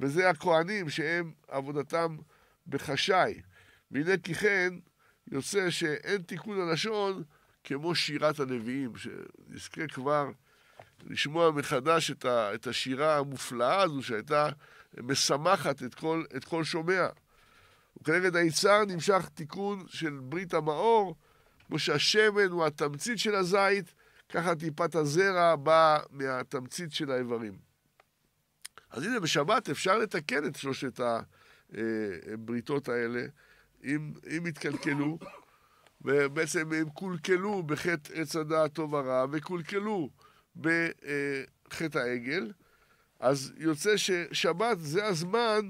וזה הכוהנים שהם עבודתם בחשאי. והנה כי כן, יוצא שאין תיקון הלשון כמו שירת הנביאים, שנזכה כבר לשמוע מחדש את, ה, את השירה המופלאה הזו שהייתה משמחת את כל, את כל שומע. וכנגד היצהר נמשך תיקון של ברית המאור, כמו שהשמן הוא התמצית של הזית, ככה טיפת הזרע באה מהתמצית של האיברים. אז הנה, בשבת אפשר לתקן את שלושת אה, הבריתות האלה, אם, אם התקלקלו, ובעצם הם קולקלו בחטא עץ הדעת טוב הרע, וקולקלו בחטא העגל. אז יוצא ששבת זה הזמן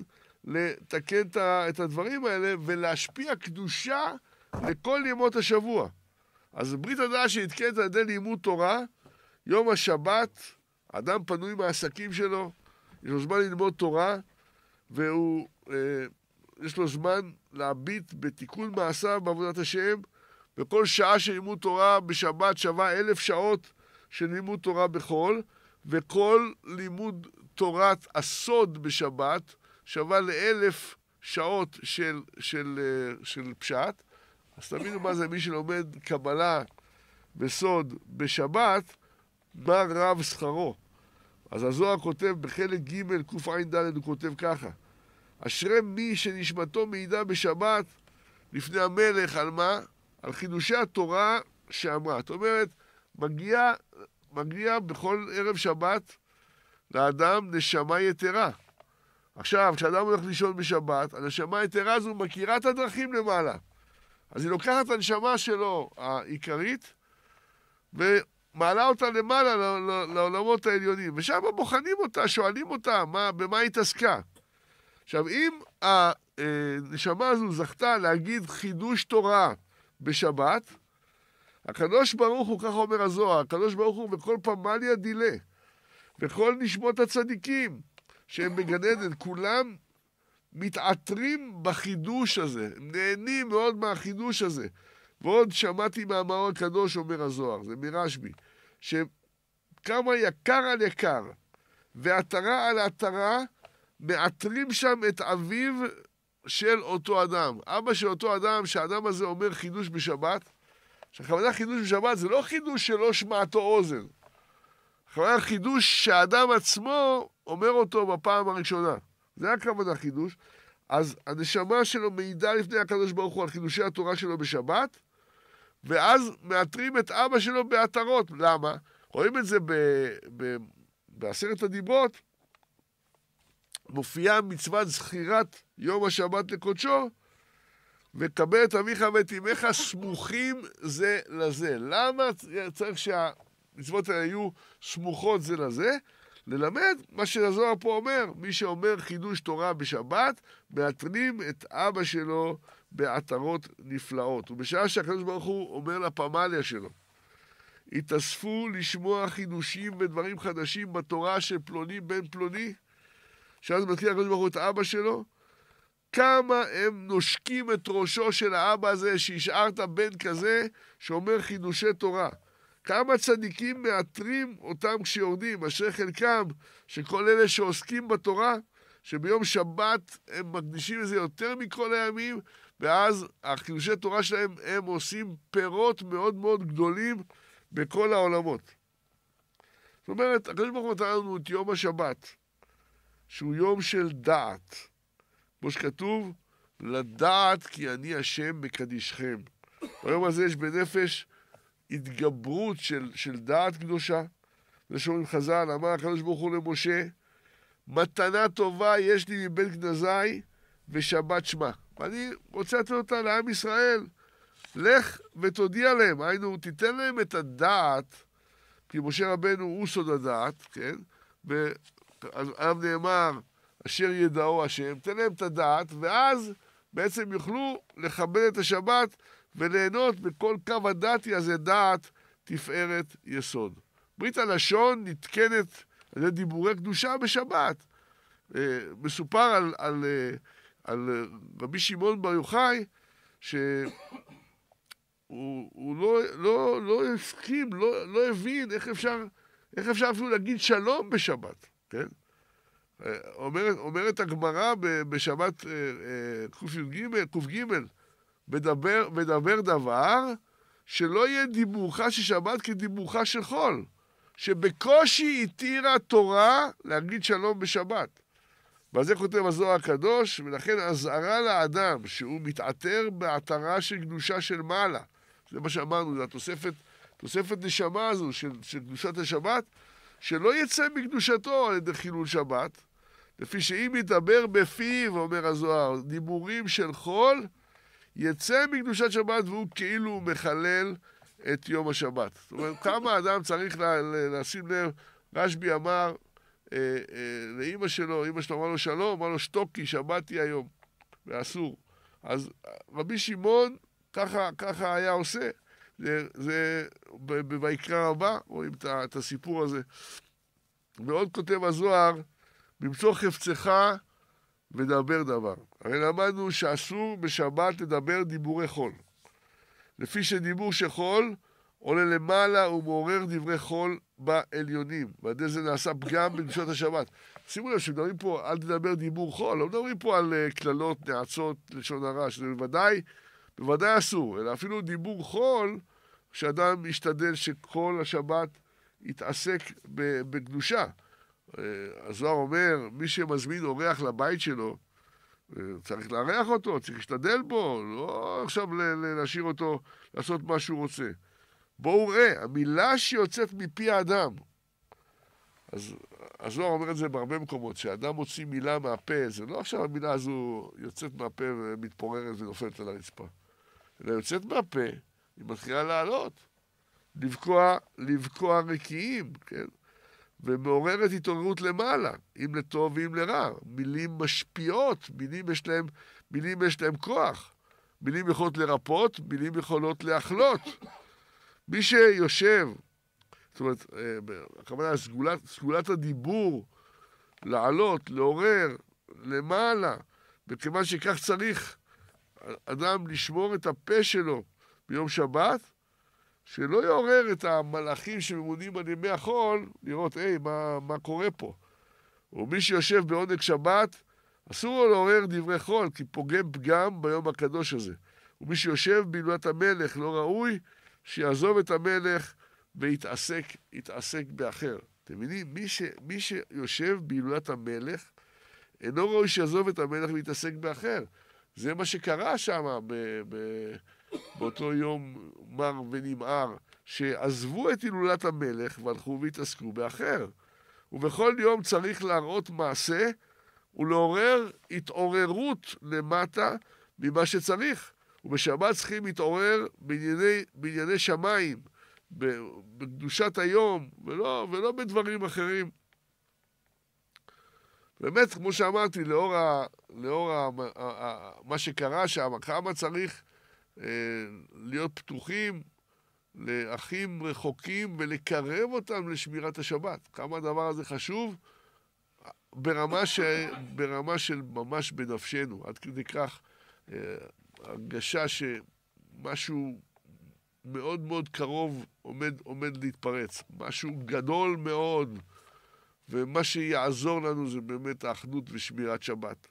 לתקן את הדברים האלה ולהשפיע קדושה לכל ימות השבוע. אז ברית הדעה שנתקנת על ידי לימוד תורה, יום השבת, אדם פנוי מהעסקים שלו, יש לו זמן ללמוד תורה, והוא, אה, יש לו זמן להביט בתיקון מעשיו בעבודת השם, וכל שעה של לימוד תורה בשבת שווה אלף שעות של לימוד תורה בחול, וכל לימוד תורת הסוד בשבת שווה לאלף שעות של, של, של, אה, של פשט. אז תבינו מה זה מי שלומד קבלה בסוד בשבת, מה רב שכרו. אז הזוהר כותב בחלק ג' קע"ד, הוא כותב ככה: אשרי מי שנשמתו מעידה בשבת לפני המלך, על מה? על חידושי התורה שאמרה. זאת אומרת, מגיע, מגיע בכל ערב שבת לאדם נשמה יתרה. עכשיו, כשאדם הולך לישון בשבת, הנשמה היתרה הזו מכירה את הדרכים למעלה. אז היא לוקחת את הנשמה שלו, העיקרית, ומעלה אותה למעלה לעולמות העליונים. ושם בוחנים אותה, שואלים אותה מה, במה היא התעסקה. עכשיו, אם הנשמה אה, הזו זכתה להגיד חידוש תורה בשבת, הקדוש ברוך הוא, ככה אומר הזוהר, הקדוש ברוך הוא וכל פמליה דילה, וכל נשמות הצדיקים שהם בגן עדן, כולם מתעטרים בחידוש הזה, הם נהנים מאוד מהחידוש הזה. ועוד שמעתי מאמרו הקדוש, אומר הזוהר, זה מרשב"י, שכמה יקר על יקר ועטרה על עטרה, מעטרים שם את אביו של אותו אדם. אבא של אותו אדם, שהאדם הזה אומר חידוש בשבת, שהכוונה חידוש בשבת זה לא חידוש של לא שמעתו אוזן. הכוונה חידוש שהאדם עצמו אומר אותו בפעם הראשונה. זה הכוונה חידוש. אז הנשמה שלו מעידה לפני הקדוש ברוך הוא על חידושי התורה שלו בשבת, ואז מאתרים את אבא שלו בעטרות. למה? רואים את זה ב, ב, בעשרת הדיברות, מופיעה מצוות זכירת יום השבת לקודשו, וקבל את אביך ואת אמך סמוכים זה לזה. למה צריך שהמצוות האלה יהיו סמוכות זה לזה? ללמד מה שהזוהר פה אומר, מי שאומר חידוש תורה בשבת, מאתנים את אבא שלו בעטרות נפלאות. ובשעה שהקדוש ברוך הוא אומר לפמליה שלו, התאספו לשמוע חידושים ודברים חדשים בתורה של פלוני בן פלוני, שאז מתחיל הקדוש ברוך הוא את אבא שלו, כמה הם נושקים את ראשו של האבא הזה שהשארת בן כזה שאומר חידושי תורה. כמה צדיקים מאתרים אותם כשיורדים, אשר חלקם, שכל אלה שעוסקים בתורה, שביום שבת הם מקדישים לזה יותר מכל הימים, ואז החידושי תורה שלהם, הם עושים פירות מאוד מאוד גדולים בכל העולמות. זאת אומרת, הקדוש ברוך הוא נתן לנו את יום השבת, שהוא יום של דעת. כמו שכתוב, לדעת כי אני השם מקדישכם. ביום הזה יש בנפש התגברות של, של דעת קדושה. זה שאומרים חז"ל, אמר הקדוש ברוך הוא למשה, מתנה טובה יש לי מבין גנזי ושבת שמע. ואני רוצה לתת אותה לעם ישראל. לך ותודיע להם, היינו, תיתן להם את הדעת, כי משה רבנו הוא סוד הדעת, כן? ועליו נאמר, אשר ידעו השם, תן להם את הדעת, ואז בעצם יוכלו לכבד את השבת וליהנות מכל קו הדתי הזה, דעת תפארת יסוד. ברית הלשון נתקנת על ידי דיבורי קדושה בשבת. אה, מסופר על, על, אה, על רבי שמעון בר יוחאי, שהוא לא, לא, לא הסכים, לא, לא הבין איך אפשר, איך אפשר אפילו להגיד שלום בשבת, כן? אה, אומרת, אומרת הגמרא בשבת אה, אה, קי"ג, ק"ג, מדבר, מדבר דבר שלא יהיה דיבורך של שבת כדיבורך של חול, שבקושי התירה תורה להגיד שלום בשבת. ועל זה כותב הזוהר הקדוש, ולכן אזהרה לאדם שהוא מתעטר בעטרה של קדושה של מעלה. זה מה שאמרנו, זו התוספת, תוספת נשמה הזו של, של קדושת השבת, שלא יצא מקדושתו על ידי חילול שבת, לפי שאם ידבר בפיו, אומר הזוהר, דיבורים של חול, יצא מקדושת שבת והוא כאילו מחלל את יום השבת. זאת אומרת, כמה אדם צריך לשים לב, רשב"י אמר אה, אה, לאימא שלו, אימא שלו אמר לו שלום, אמר לו שתוקי, שבתי היום, ואסור. אז רבי שמעון, ככה, ככה היה עושה. זה, זה ביקרא הבא, רואים את, את הסיפור הזה. ועוד כותב הזוהר, במצוא חפצך ודבר דבר. הרי למדנו שאסור בשבת לדבר דיבורי חול. לפי שדיבור של חול עולה למעלה ומעורר דברי חול בעליונים. ועל ידי זה נעשה פגם בנשות השבת. שימו לב שמדברים פה, אל תדבר דיבור חול, לא מדברים פה על אה, קללות, נאצות, לשון הרע, שזה בוודאי, בוודאי אסור, אלא אפילו דיבור חול, שאדם ישתדל שכל השבת יתעסק בקדושה. אה, הזוהר אומר, מי שמזמין אורח לבית שלו, אה, צריך לארח אותו, צריך להשתדל בו, לא עכשיו להשאיר אותו לעשות מה שהוא רוצה. בואו ראה, המילה שיוצאת מפי האדם, אז הזוהר אומר את זה בהרבה מקומות, כשאדם מוציא מילה מהפה, זה לא עכשיו המילה הזו יוצאת מהפה ומתפוררת ונופלת על הרצפה, אלא יוצאת מהפה, היא מתחילה לעלות, לבקוע, לבקוע רקיעים, כן? ומעוררת התעוררות למעלה, אם לטוב ואם לרע. מילים משפיעות, מילים יש להם, מילים יש להם כוח. מילים יכולות לרפות, מילים יכולות להחלות. מי שיושב, זאת אומרת, הכוונה, אה, סגולת, סגולת הדיבור, לעלות, לעורר, למעלה, וכיוון שכך צריך אדם לשמור את הפה שלו ביום שבת, שלא יעורר את המלאכים שממונים על ימי החול, לראות, היי, מה, מה קורה פה? ומי שיושב בעונג שבת, אסור לו לעורר דברי חול, כי פוגם פגם ביום הקדוש הזה. ומי שיושב בהילולת המלך לא ראוי, שיעזוב את המלך ויתעסק, יתעסק באחר. אתם מבינים? מי, ש, מי שיושב בהילולת המלך, אינו ראוי שיעזוב את המלך ויתעסק באחר. זה מה שקרה שם ב... ב באותו יום מר ונמהר, שעזבו את הילולת המלך והלכו והתעסקו באחר. ובכל יום צריך להראות מעשה ולעורר התעוררות למטה ממה שצריך. ובשבת צריכים להתעורר בענייני, בענייני שמיים, בקדושת היום, ולא, ולא בדברים אחרים. באמת, כמו שאמרתי, לאור, ה, לאור ה, ה, ה, מה שקרה שם, כמה צריך אה, להיות פתוחים לאחים רחוקים ולקרב אותם לשמירת השבת. כמה הדבר הזה חשוב ברמה, ש... ברמה של ממש בנפשנו, עד כדי כך אה, הרגשה שמשהו מאוד מאוד קרוב עומד, עומד להתפרץ, משהו גדול מאוד, ומה שיעזור לנו זה באמת האחדות ושמירת שבת.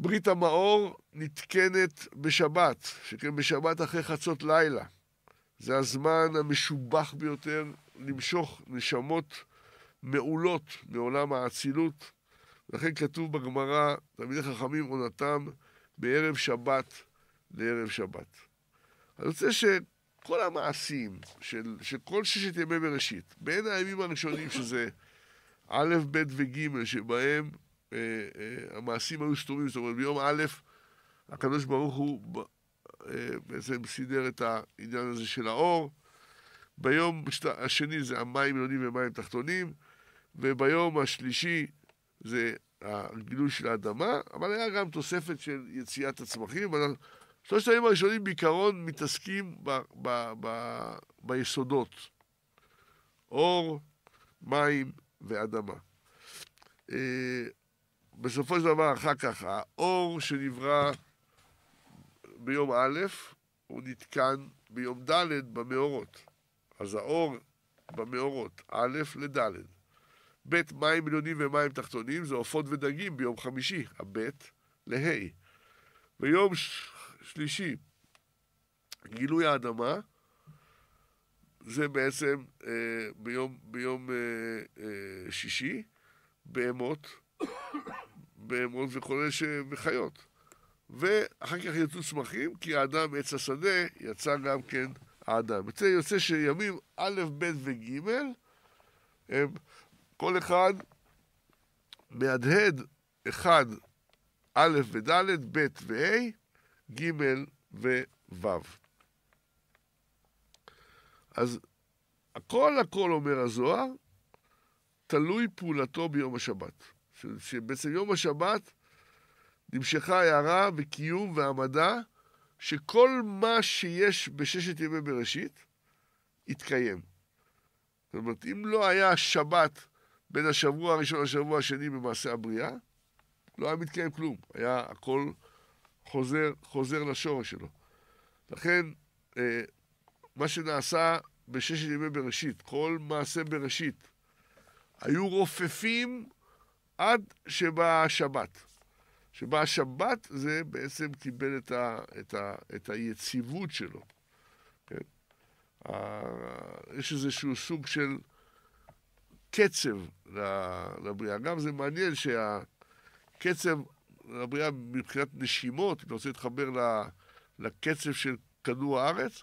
ברית המאור נתקנת בשבת, שכן בשבת אחרי חצות לילה. זה הזמן המשובח ביותר למשוך נשמות מעולות מעולם האצילות. לכן כתוב בגמרא, תלמידי חכמים עונתם בערב שבת לערב שבת. אני רוצה שכל המעשים של, של כל ששת ימי בראשית, בין הימים הראשונים, שזה א', ב' וג', שבהם אה, אה, המעשים היו סתומים, זאת אומרת, ביום א', הקדוש ברוך הוא בעצם אה, סידר את העניין הזה של האור. ביום השני זה המים עליונים ומים תחתונים, וביום השלישי זה הגילוי של האדמה, אבל היה גם תוספת של יציאת הצמחים. אבל שלושת הימים הראשונים בעיקרון מתעסקים ב, ב, ב, ביסודות, אור, מים ואדמה. בסופו של דבר, אחר כך, האור שנברא ביום א', הוא נתקן ביום ד' במאורות. אז האור במאורות, א' לד'. ב' מים עליונים ומים תחתונים, זה עופות ודגים ביום חמישי, הב' לה'. ביום ש... שלישי, גילוי האדמה, זה בעצם אה, ביום, ביום אה, אה, שישי, בהמות, בהמות וכולי שבחיות. ואחר כך יצאו צמחים, כי האדם עץ השדה יצא גם כן האדם. וזה יוצא שימים א', ב' וג', הם כל אחד מהדהד אחד א' וד', ב' וה', ג' וו'. אז הכל הכל, אומר הזוהר, תלוי פעולתו ביום השבת. שבעצם יום השבת נמשכה הערה וקיום והעמדה שכל מה שיש בששת ימי בראשית התקיים. זאת אומרת, אם לא היה שבת בין השבוע הראשון לשבוע השני במעשה הבריאה, לא היה מתקיים כלום. היה הכל חוזר, חוזר לשורש שלו. לכן, אה, מה שנעשה בששת ימי בראשית, כל מעשה בראשית, היו רופפים עד שבאה השבת. שבה השבת זה בעצם קיבל את, ה, את, ה, את היציבות שלו. כן? ה, יש איזשהו סוג של קצב לבריאה. אגב, זה מעניין שהקצב לבריאה מבחינת נשימות, אם אתה רוצה להתחבר לקצב של כדור הארץ,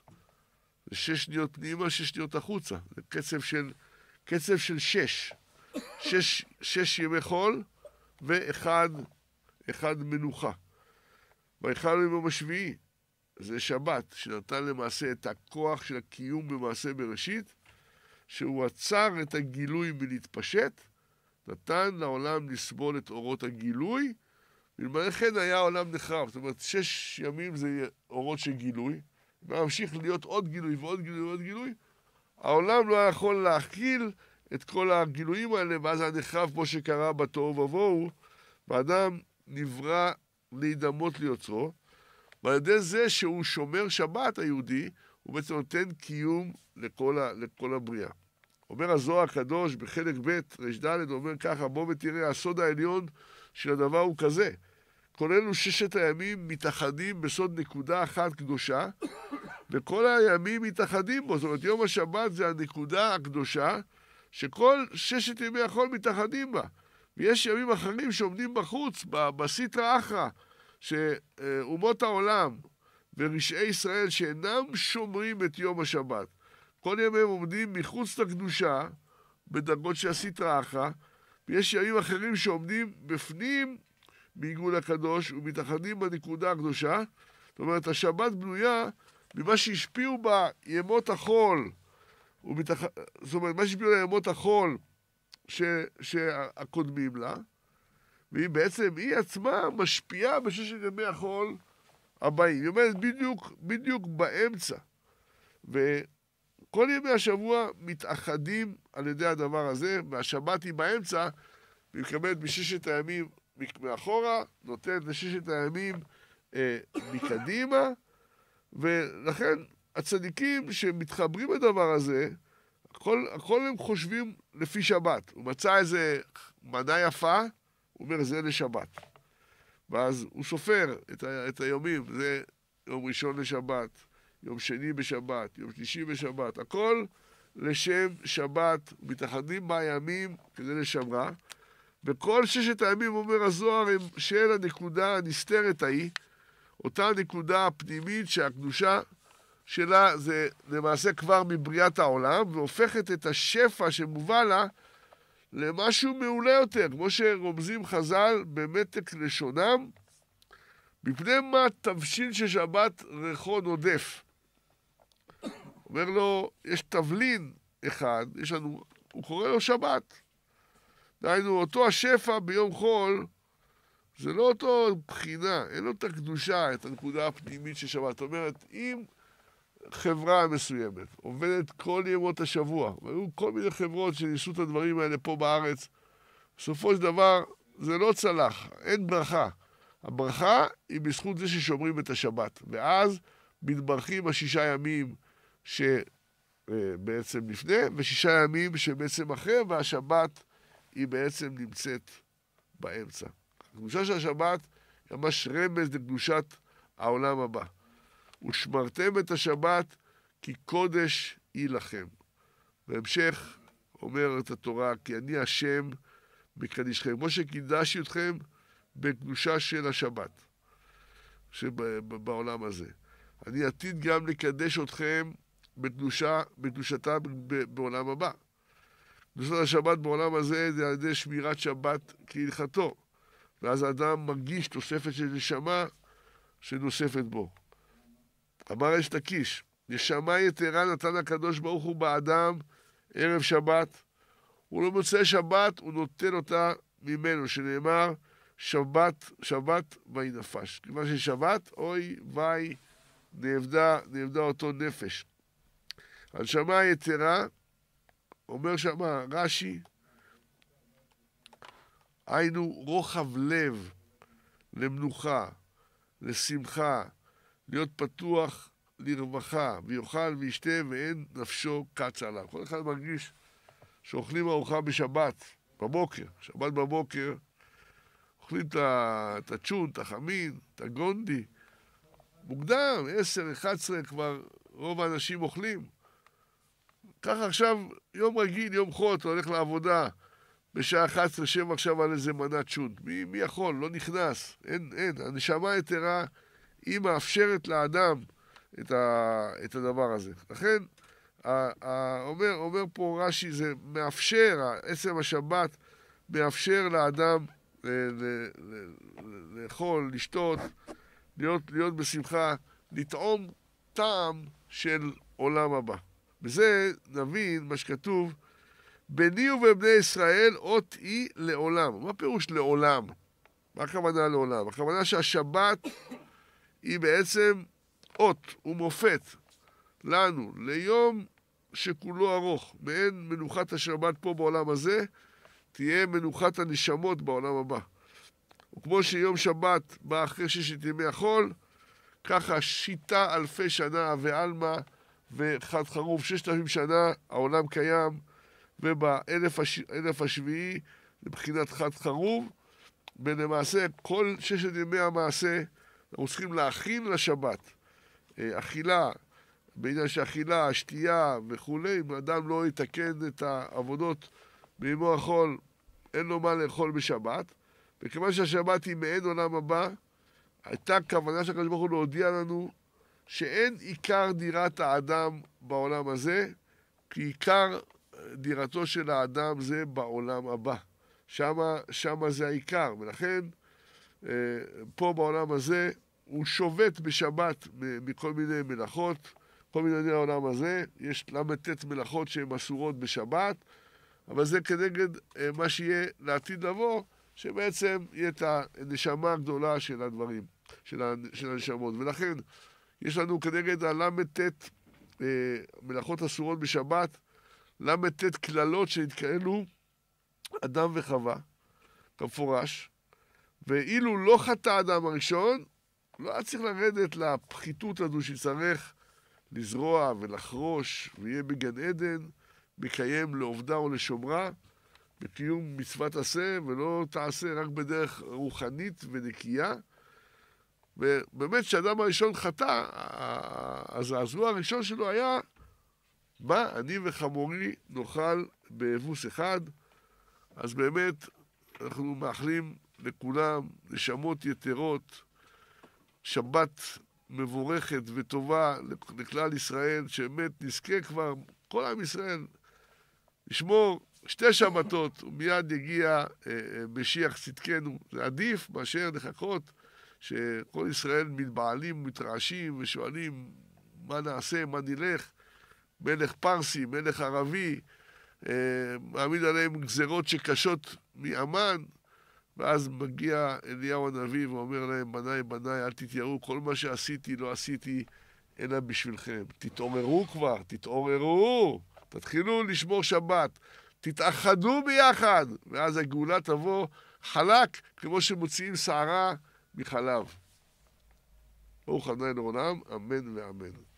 זה שש שניות פנימה, שש שניות החוצה. זה קצב של, קצב של שש. שש, שש ימי חול ואחד אחד מנוחה. ויחל יום השביעי, זה שבת, שנתן למעשה את הכוח של הקיום במעשה בראשית, שהוא עצר את הגילוי מלהתפשט, נתן לעולם לסבול את אורות הגילוי, ואלמלא כן היה העולם נחרב. זאת אומרת, שש ימים זה אורות של גילוי, והמשיך להיות עוד גילוי ועוד גילוי ועוד גילוי, העולם לא יכול להכיל את כל הגילויים האלה, ואז הנחרב, כמו שקרה בתוהו ובוהו, ואדם נברא להידמות ליוצרו, ועל ידי זה שהוא שומר שבת היהודי, הוא בעצם נותן קיום לכל, ה, לכל הבריאה. אומר הזוהר הקדוש בחלק ב', ר"ד, אומר ככה, בוא ותראה, הסוד העליון של הדבר הוא כזה, כל אלו ששת הימים מתאחדים בסוד נקודה אחת קדושה, וכל הימים מתאחדים בו, זאת אומרת, יום השבת זה הנקודה הקדושה, שכל ששת ימי החול מתאחדים בה. ויש ימים אחרים שעומדים בחוץ, בסיטרא אחרא, שאומות העולם ורשעי ישראל שאינם שומרים את יום השבת, כל ימיהם עומדים מחוץ לקדושה, בדרגות של הסיטרא אחרא, ויש ימים אחרים שעומדים בפנים בעיגול הקדוש ומתאחדים בנקודה הקדושה. זאת אומרת, השבת בנויה ממה שהשפיעו בה ימות החול. ומתח... זאת אומרת, מה שהפיל עליה ימות החול ש... שהקודמים לה, והיא בעצם, היא עצמה משפיעה בששת ימי החול הבאים. היא עומדת בדיוק, בדיוק באמצע. וכל ימי השבוע מתאחדים על ידי הדבר הזה, והשבת היא באמצע, והיא מקבלת מששת הימים מאחורה, נותנת לששת הימים אה, מקדימה, ולכן הצדיקים שמתחברים לדבר הזה, הכל, הכל הם חושבים לפי שבת. הוא מצא איזה מנה יפה, הוא אומר, זה לשבת. ואז הוא סופר את, ה, את היומים, זה יום ראשון לשבת, יום שני בשבת, יום שלישי בשבת, הכל לשם שבת, מתאחדים בימים כדי לשמרה, וכל ששת הימים, אומר הזוהר, הם של הנקודה הנסתרת ההיא, אותה נקודה פנימית שהקדושה שלה זה למעשה כבר מבריאת העולם, והופכת את השפע שמובא לה למשהו מעולה יותר, כמו שרומזים חז"ל במתק לשונם, מפני מה תבשיל של שבת ריחו נודף. אומר לו, יש תבלין אחד, יש לנו, הוא קורא לו שבת. דהיינו, אותו השפע ביום חול, זה לא אותו בחינה, אין לו את הקדושה, את הנקודה הפנימית של שבת. זאת אומרת, אם חברה מסוימת, עובדת כל ימות השבוע, והיו כל מיני חברות שניסו את הדברים האלה פה בארץ. בסופו של דבר, זה לא צלח, אין ברכה. הברכה היא בזכות זה ששומרים את השבת, ואז מתברכים השישה ימים שבעצם אה, לפני, ושישה ימים שבעצם אחרי, והשבת היא בעצם נמצאת באמצע. הקדושה של השבת היא ממש רמז לקדושת העולם הבא. ושמרתם את השבת, כי קודש היא לכם. בהמשך אומרת התורה, כי אני השם מקדישכם. כמו שקידשתי אתכם בקדושה של השבת שבעולם הזה. אני עתיד גם לקדש אתכם בקדושה, בקדושתה בעולם הבא. קדושת השבת בעולם הזה זה על ידי שמירת שבת כהלכתו, ואז האדם מרגיש תוספת של נשמה שנוספת בו. אמר אשת הקיש, נשמה יתרה נתן הקדוש ברוך הוא באדם ערב שבת, לא מוצא שבת הוא נותן אותה ממנו, שנאמר, שבת, שבת ויהי נפש. כיוון ששבת, אוי ויהי, נאבדה, נאבדה אותו נפש. הנשמה היתרה, אומר שמה רש"י, היינו רוחב לב למנוחה, לשמחה, להיות פתוח לרווחה, ויאכל וישתה ואין נפשו קץ עליו. כל אחד מרגיש שאוכלים ארוחה בשבת, בבוקר, שבת בבוקר, אוכלים את הצ'ון, את החמין, את הגונדי. מוקדם, 10, 11, כבר רוב האנשים אוכלים. ככה עכשיו, יום רגיל, יום חול, אתה הולך לעבודה, בשעה 11, 7 עכשיו על איזה מנת שון. מי, מי יכול? לא נכנס. אין, אין. הנשמה יתרה היא מאפשרת לאדם את, ה, את הדבר הזה. לכן, ה, ה, אומר, אומר פה רש"י, זה מאפשר, עצם השבת מאפשר לאדם ל, אה, ל, ל, ל, לאכול, לשתות, להיות, להיות בשמחה, לטעום טעם של עולם הבא. וזה נבין מה שכתוב, ביני ובבני ישראל אות היא לעולם. מה פירוש לעולם? מה הכוונה לעולם? הכוונה שהשבת היא בעצם אות ומופת לנו, ליום שכולו ארוך, מעין מנוחת השבת פה בעולם הזה, תהיה מנוחת הנשמות בעולם הבא. וכמו שיום שבת בא אחרי ששת ימי החול, ככה שיטה אלפי שנה ועלמא וחד חרוב ששת אלפים שנה, העולם קיים, ובאלף הש... השביעי לבחינת חד חרוב, ולמעשה כל ששת ימי המעשה אנחנו צריכים להכין לשבת. אה, אכילה, בעניין של אכילה, שתייה וכולי, אם אדם לא יתקן את העבודות בימו החול, אין לו מה לאכול בשבת. וכיוון שהשבת היא מעין עולם הבא, הייתה כוונה של הקדוש ברוך הוא להודיע לנו שאין עיקר דירת האדם בעולם הזה, כי עיקר דירתו של האדם זה בעולם הבא. שמה, שמה זה העיקר, ולכן אה, פה בעולם הזה הוא שובת בשבת מכל מיני מלאכות, כל מיני העולם הזה. יש ל"ט מלאכות שהן אסורות בשבת, אבל זה כנגד אה, מה שיהיה לעתיד לבוא, שבעצם יהיה את הנשמה הגדולה של הדברים, של, של הנשמות. ולכן, יש לנו כנגד הל"ט אה, מלאכות אסורות בשבת, ל"ט קללות שהתקהלו אדם וחווה, כמפורש, ואילו לא חטא האדם הראשון, לא היה צריך לרדת לפחיתות הזו שצריך לזרוע ולחרוש, ויהיה בגן עדן, מקיים לעובדה או לשומרה, בקיום מצוות עשה, ולא תעשה רק בדרך רוחנית ונקייה. ובאמת, כשאדם הראשון חטא, הזעזוע הראשון שלו היה, מה אני וחמורי נאכל באבוס אחד? אז באמת, אנחנו מאחלים לכולם נשמות יתרות. שבת מבורכת וטובה לכלל ישראל, שבאמת נזכה כבר, כל עם ישראל, לשמור שתי שבתות, ומיד יגיע אה, אה, משיח צדקנו. זה עדיף מאשר לחכות שכל ישראל מתבעלים, מתרעשים ושואלים מה נעשה, מה נלך. מלך פרסי, מלך ערבי, אה, מעמיד עליהם גזרות שקשות מאמן, ואז מגיע אליהו הנביא ואומר להם, בניי, בניי, אל תתייראו, כל מה שעשיתי לא עשיתי אלא בשבילכם. תתעוררו כבר, תתעוררו, תתחילו לשמור שבת, תתאחדו ביחד, ואז הגאולה תבוא חלק, כמו שמוציאים שערה מחלב. ברוך ה' לעולם, אמן ואמן.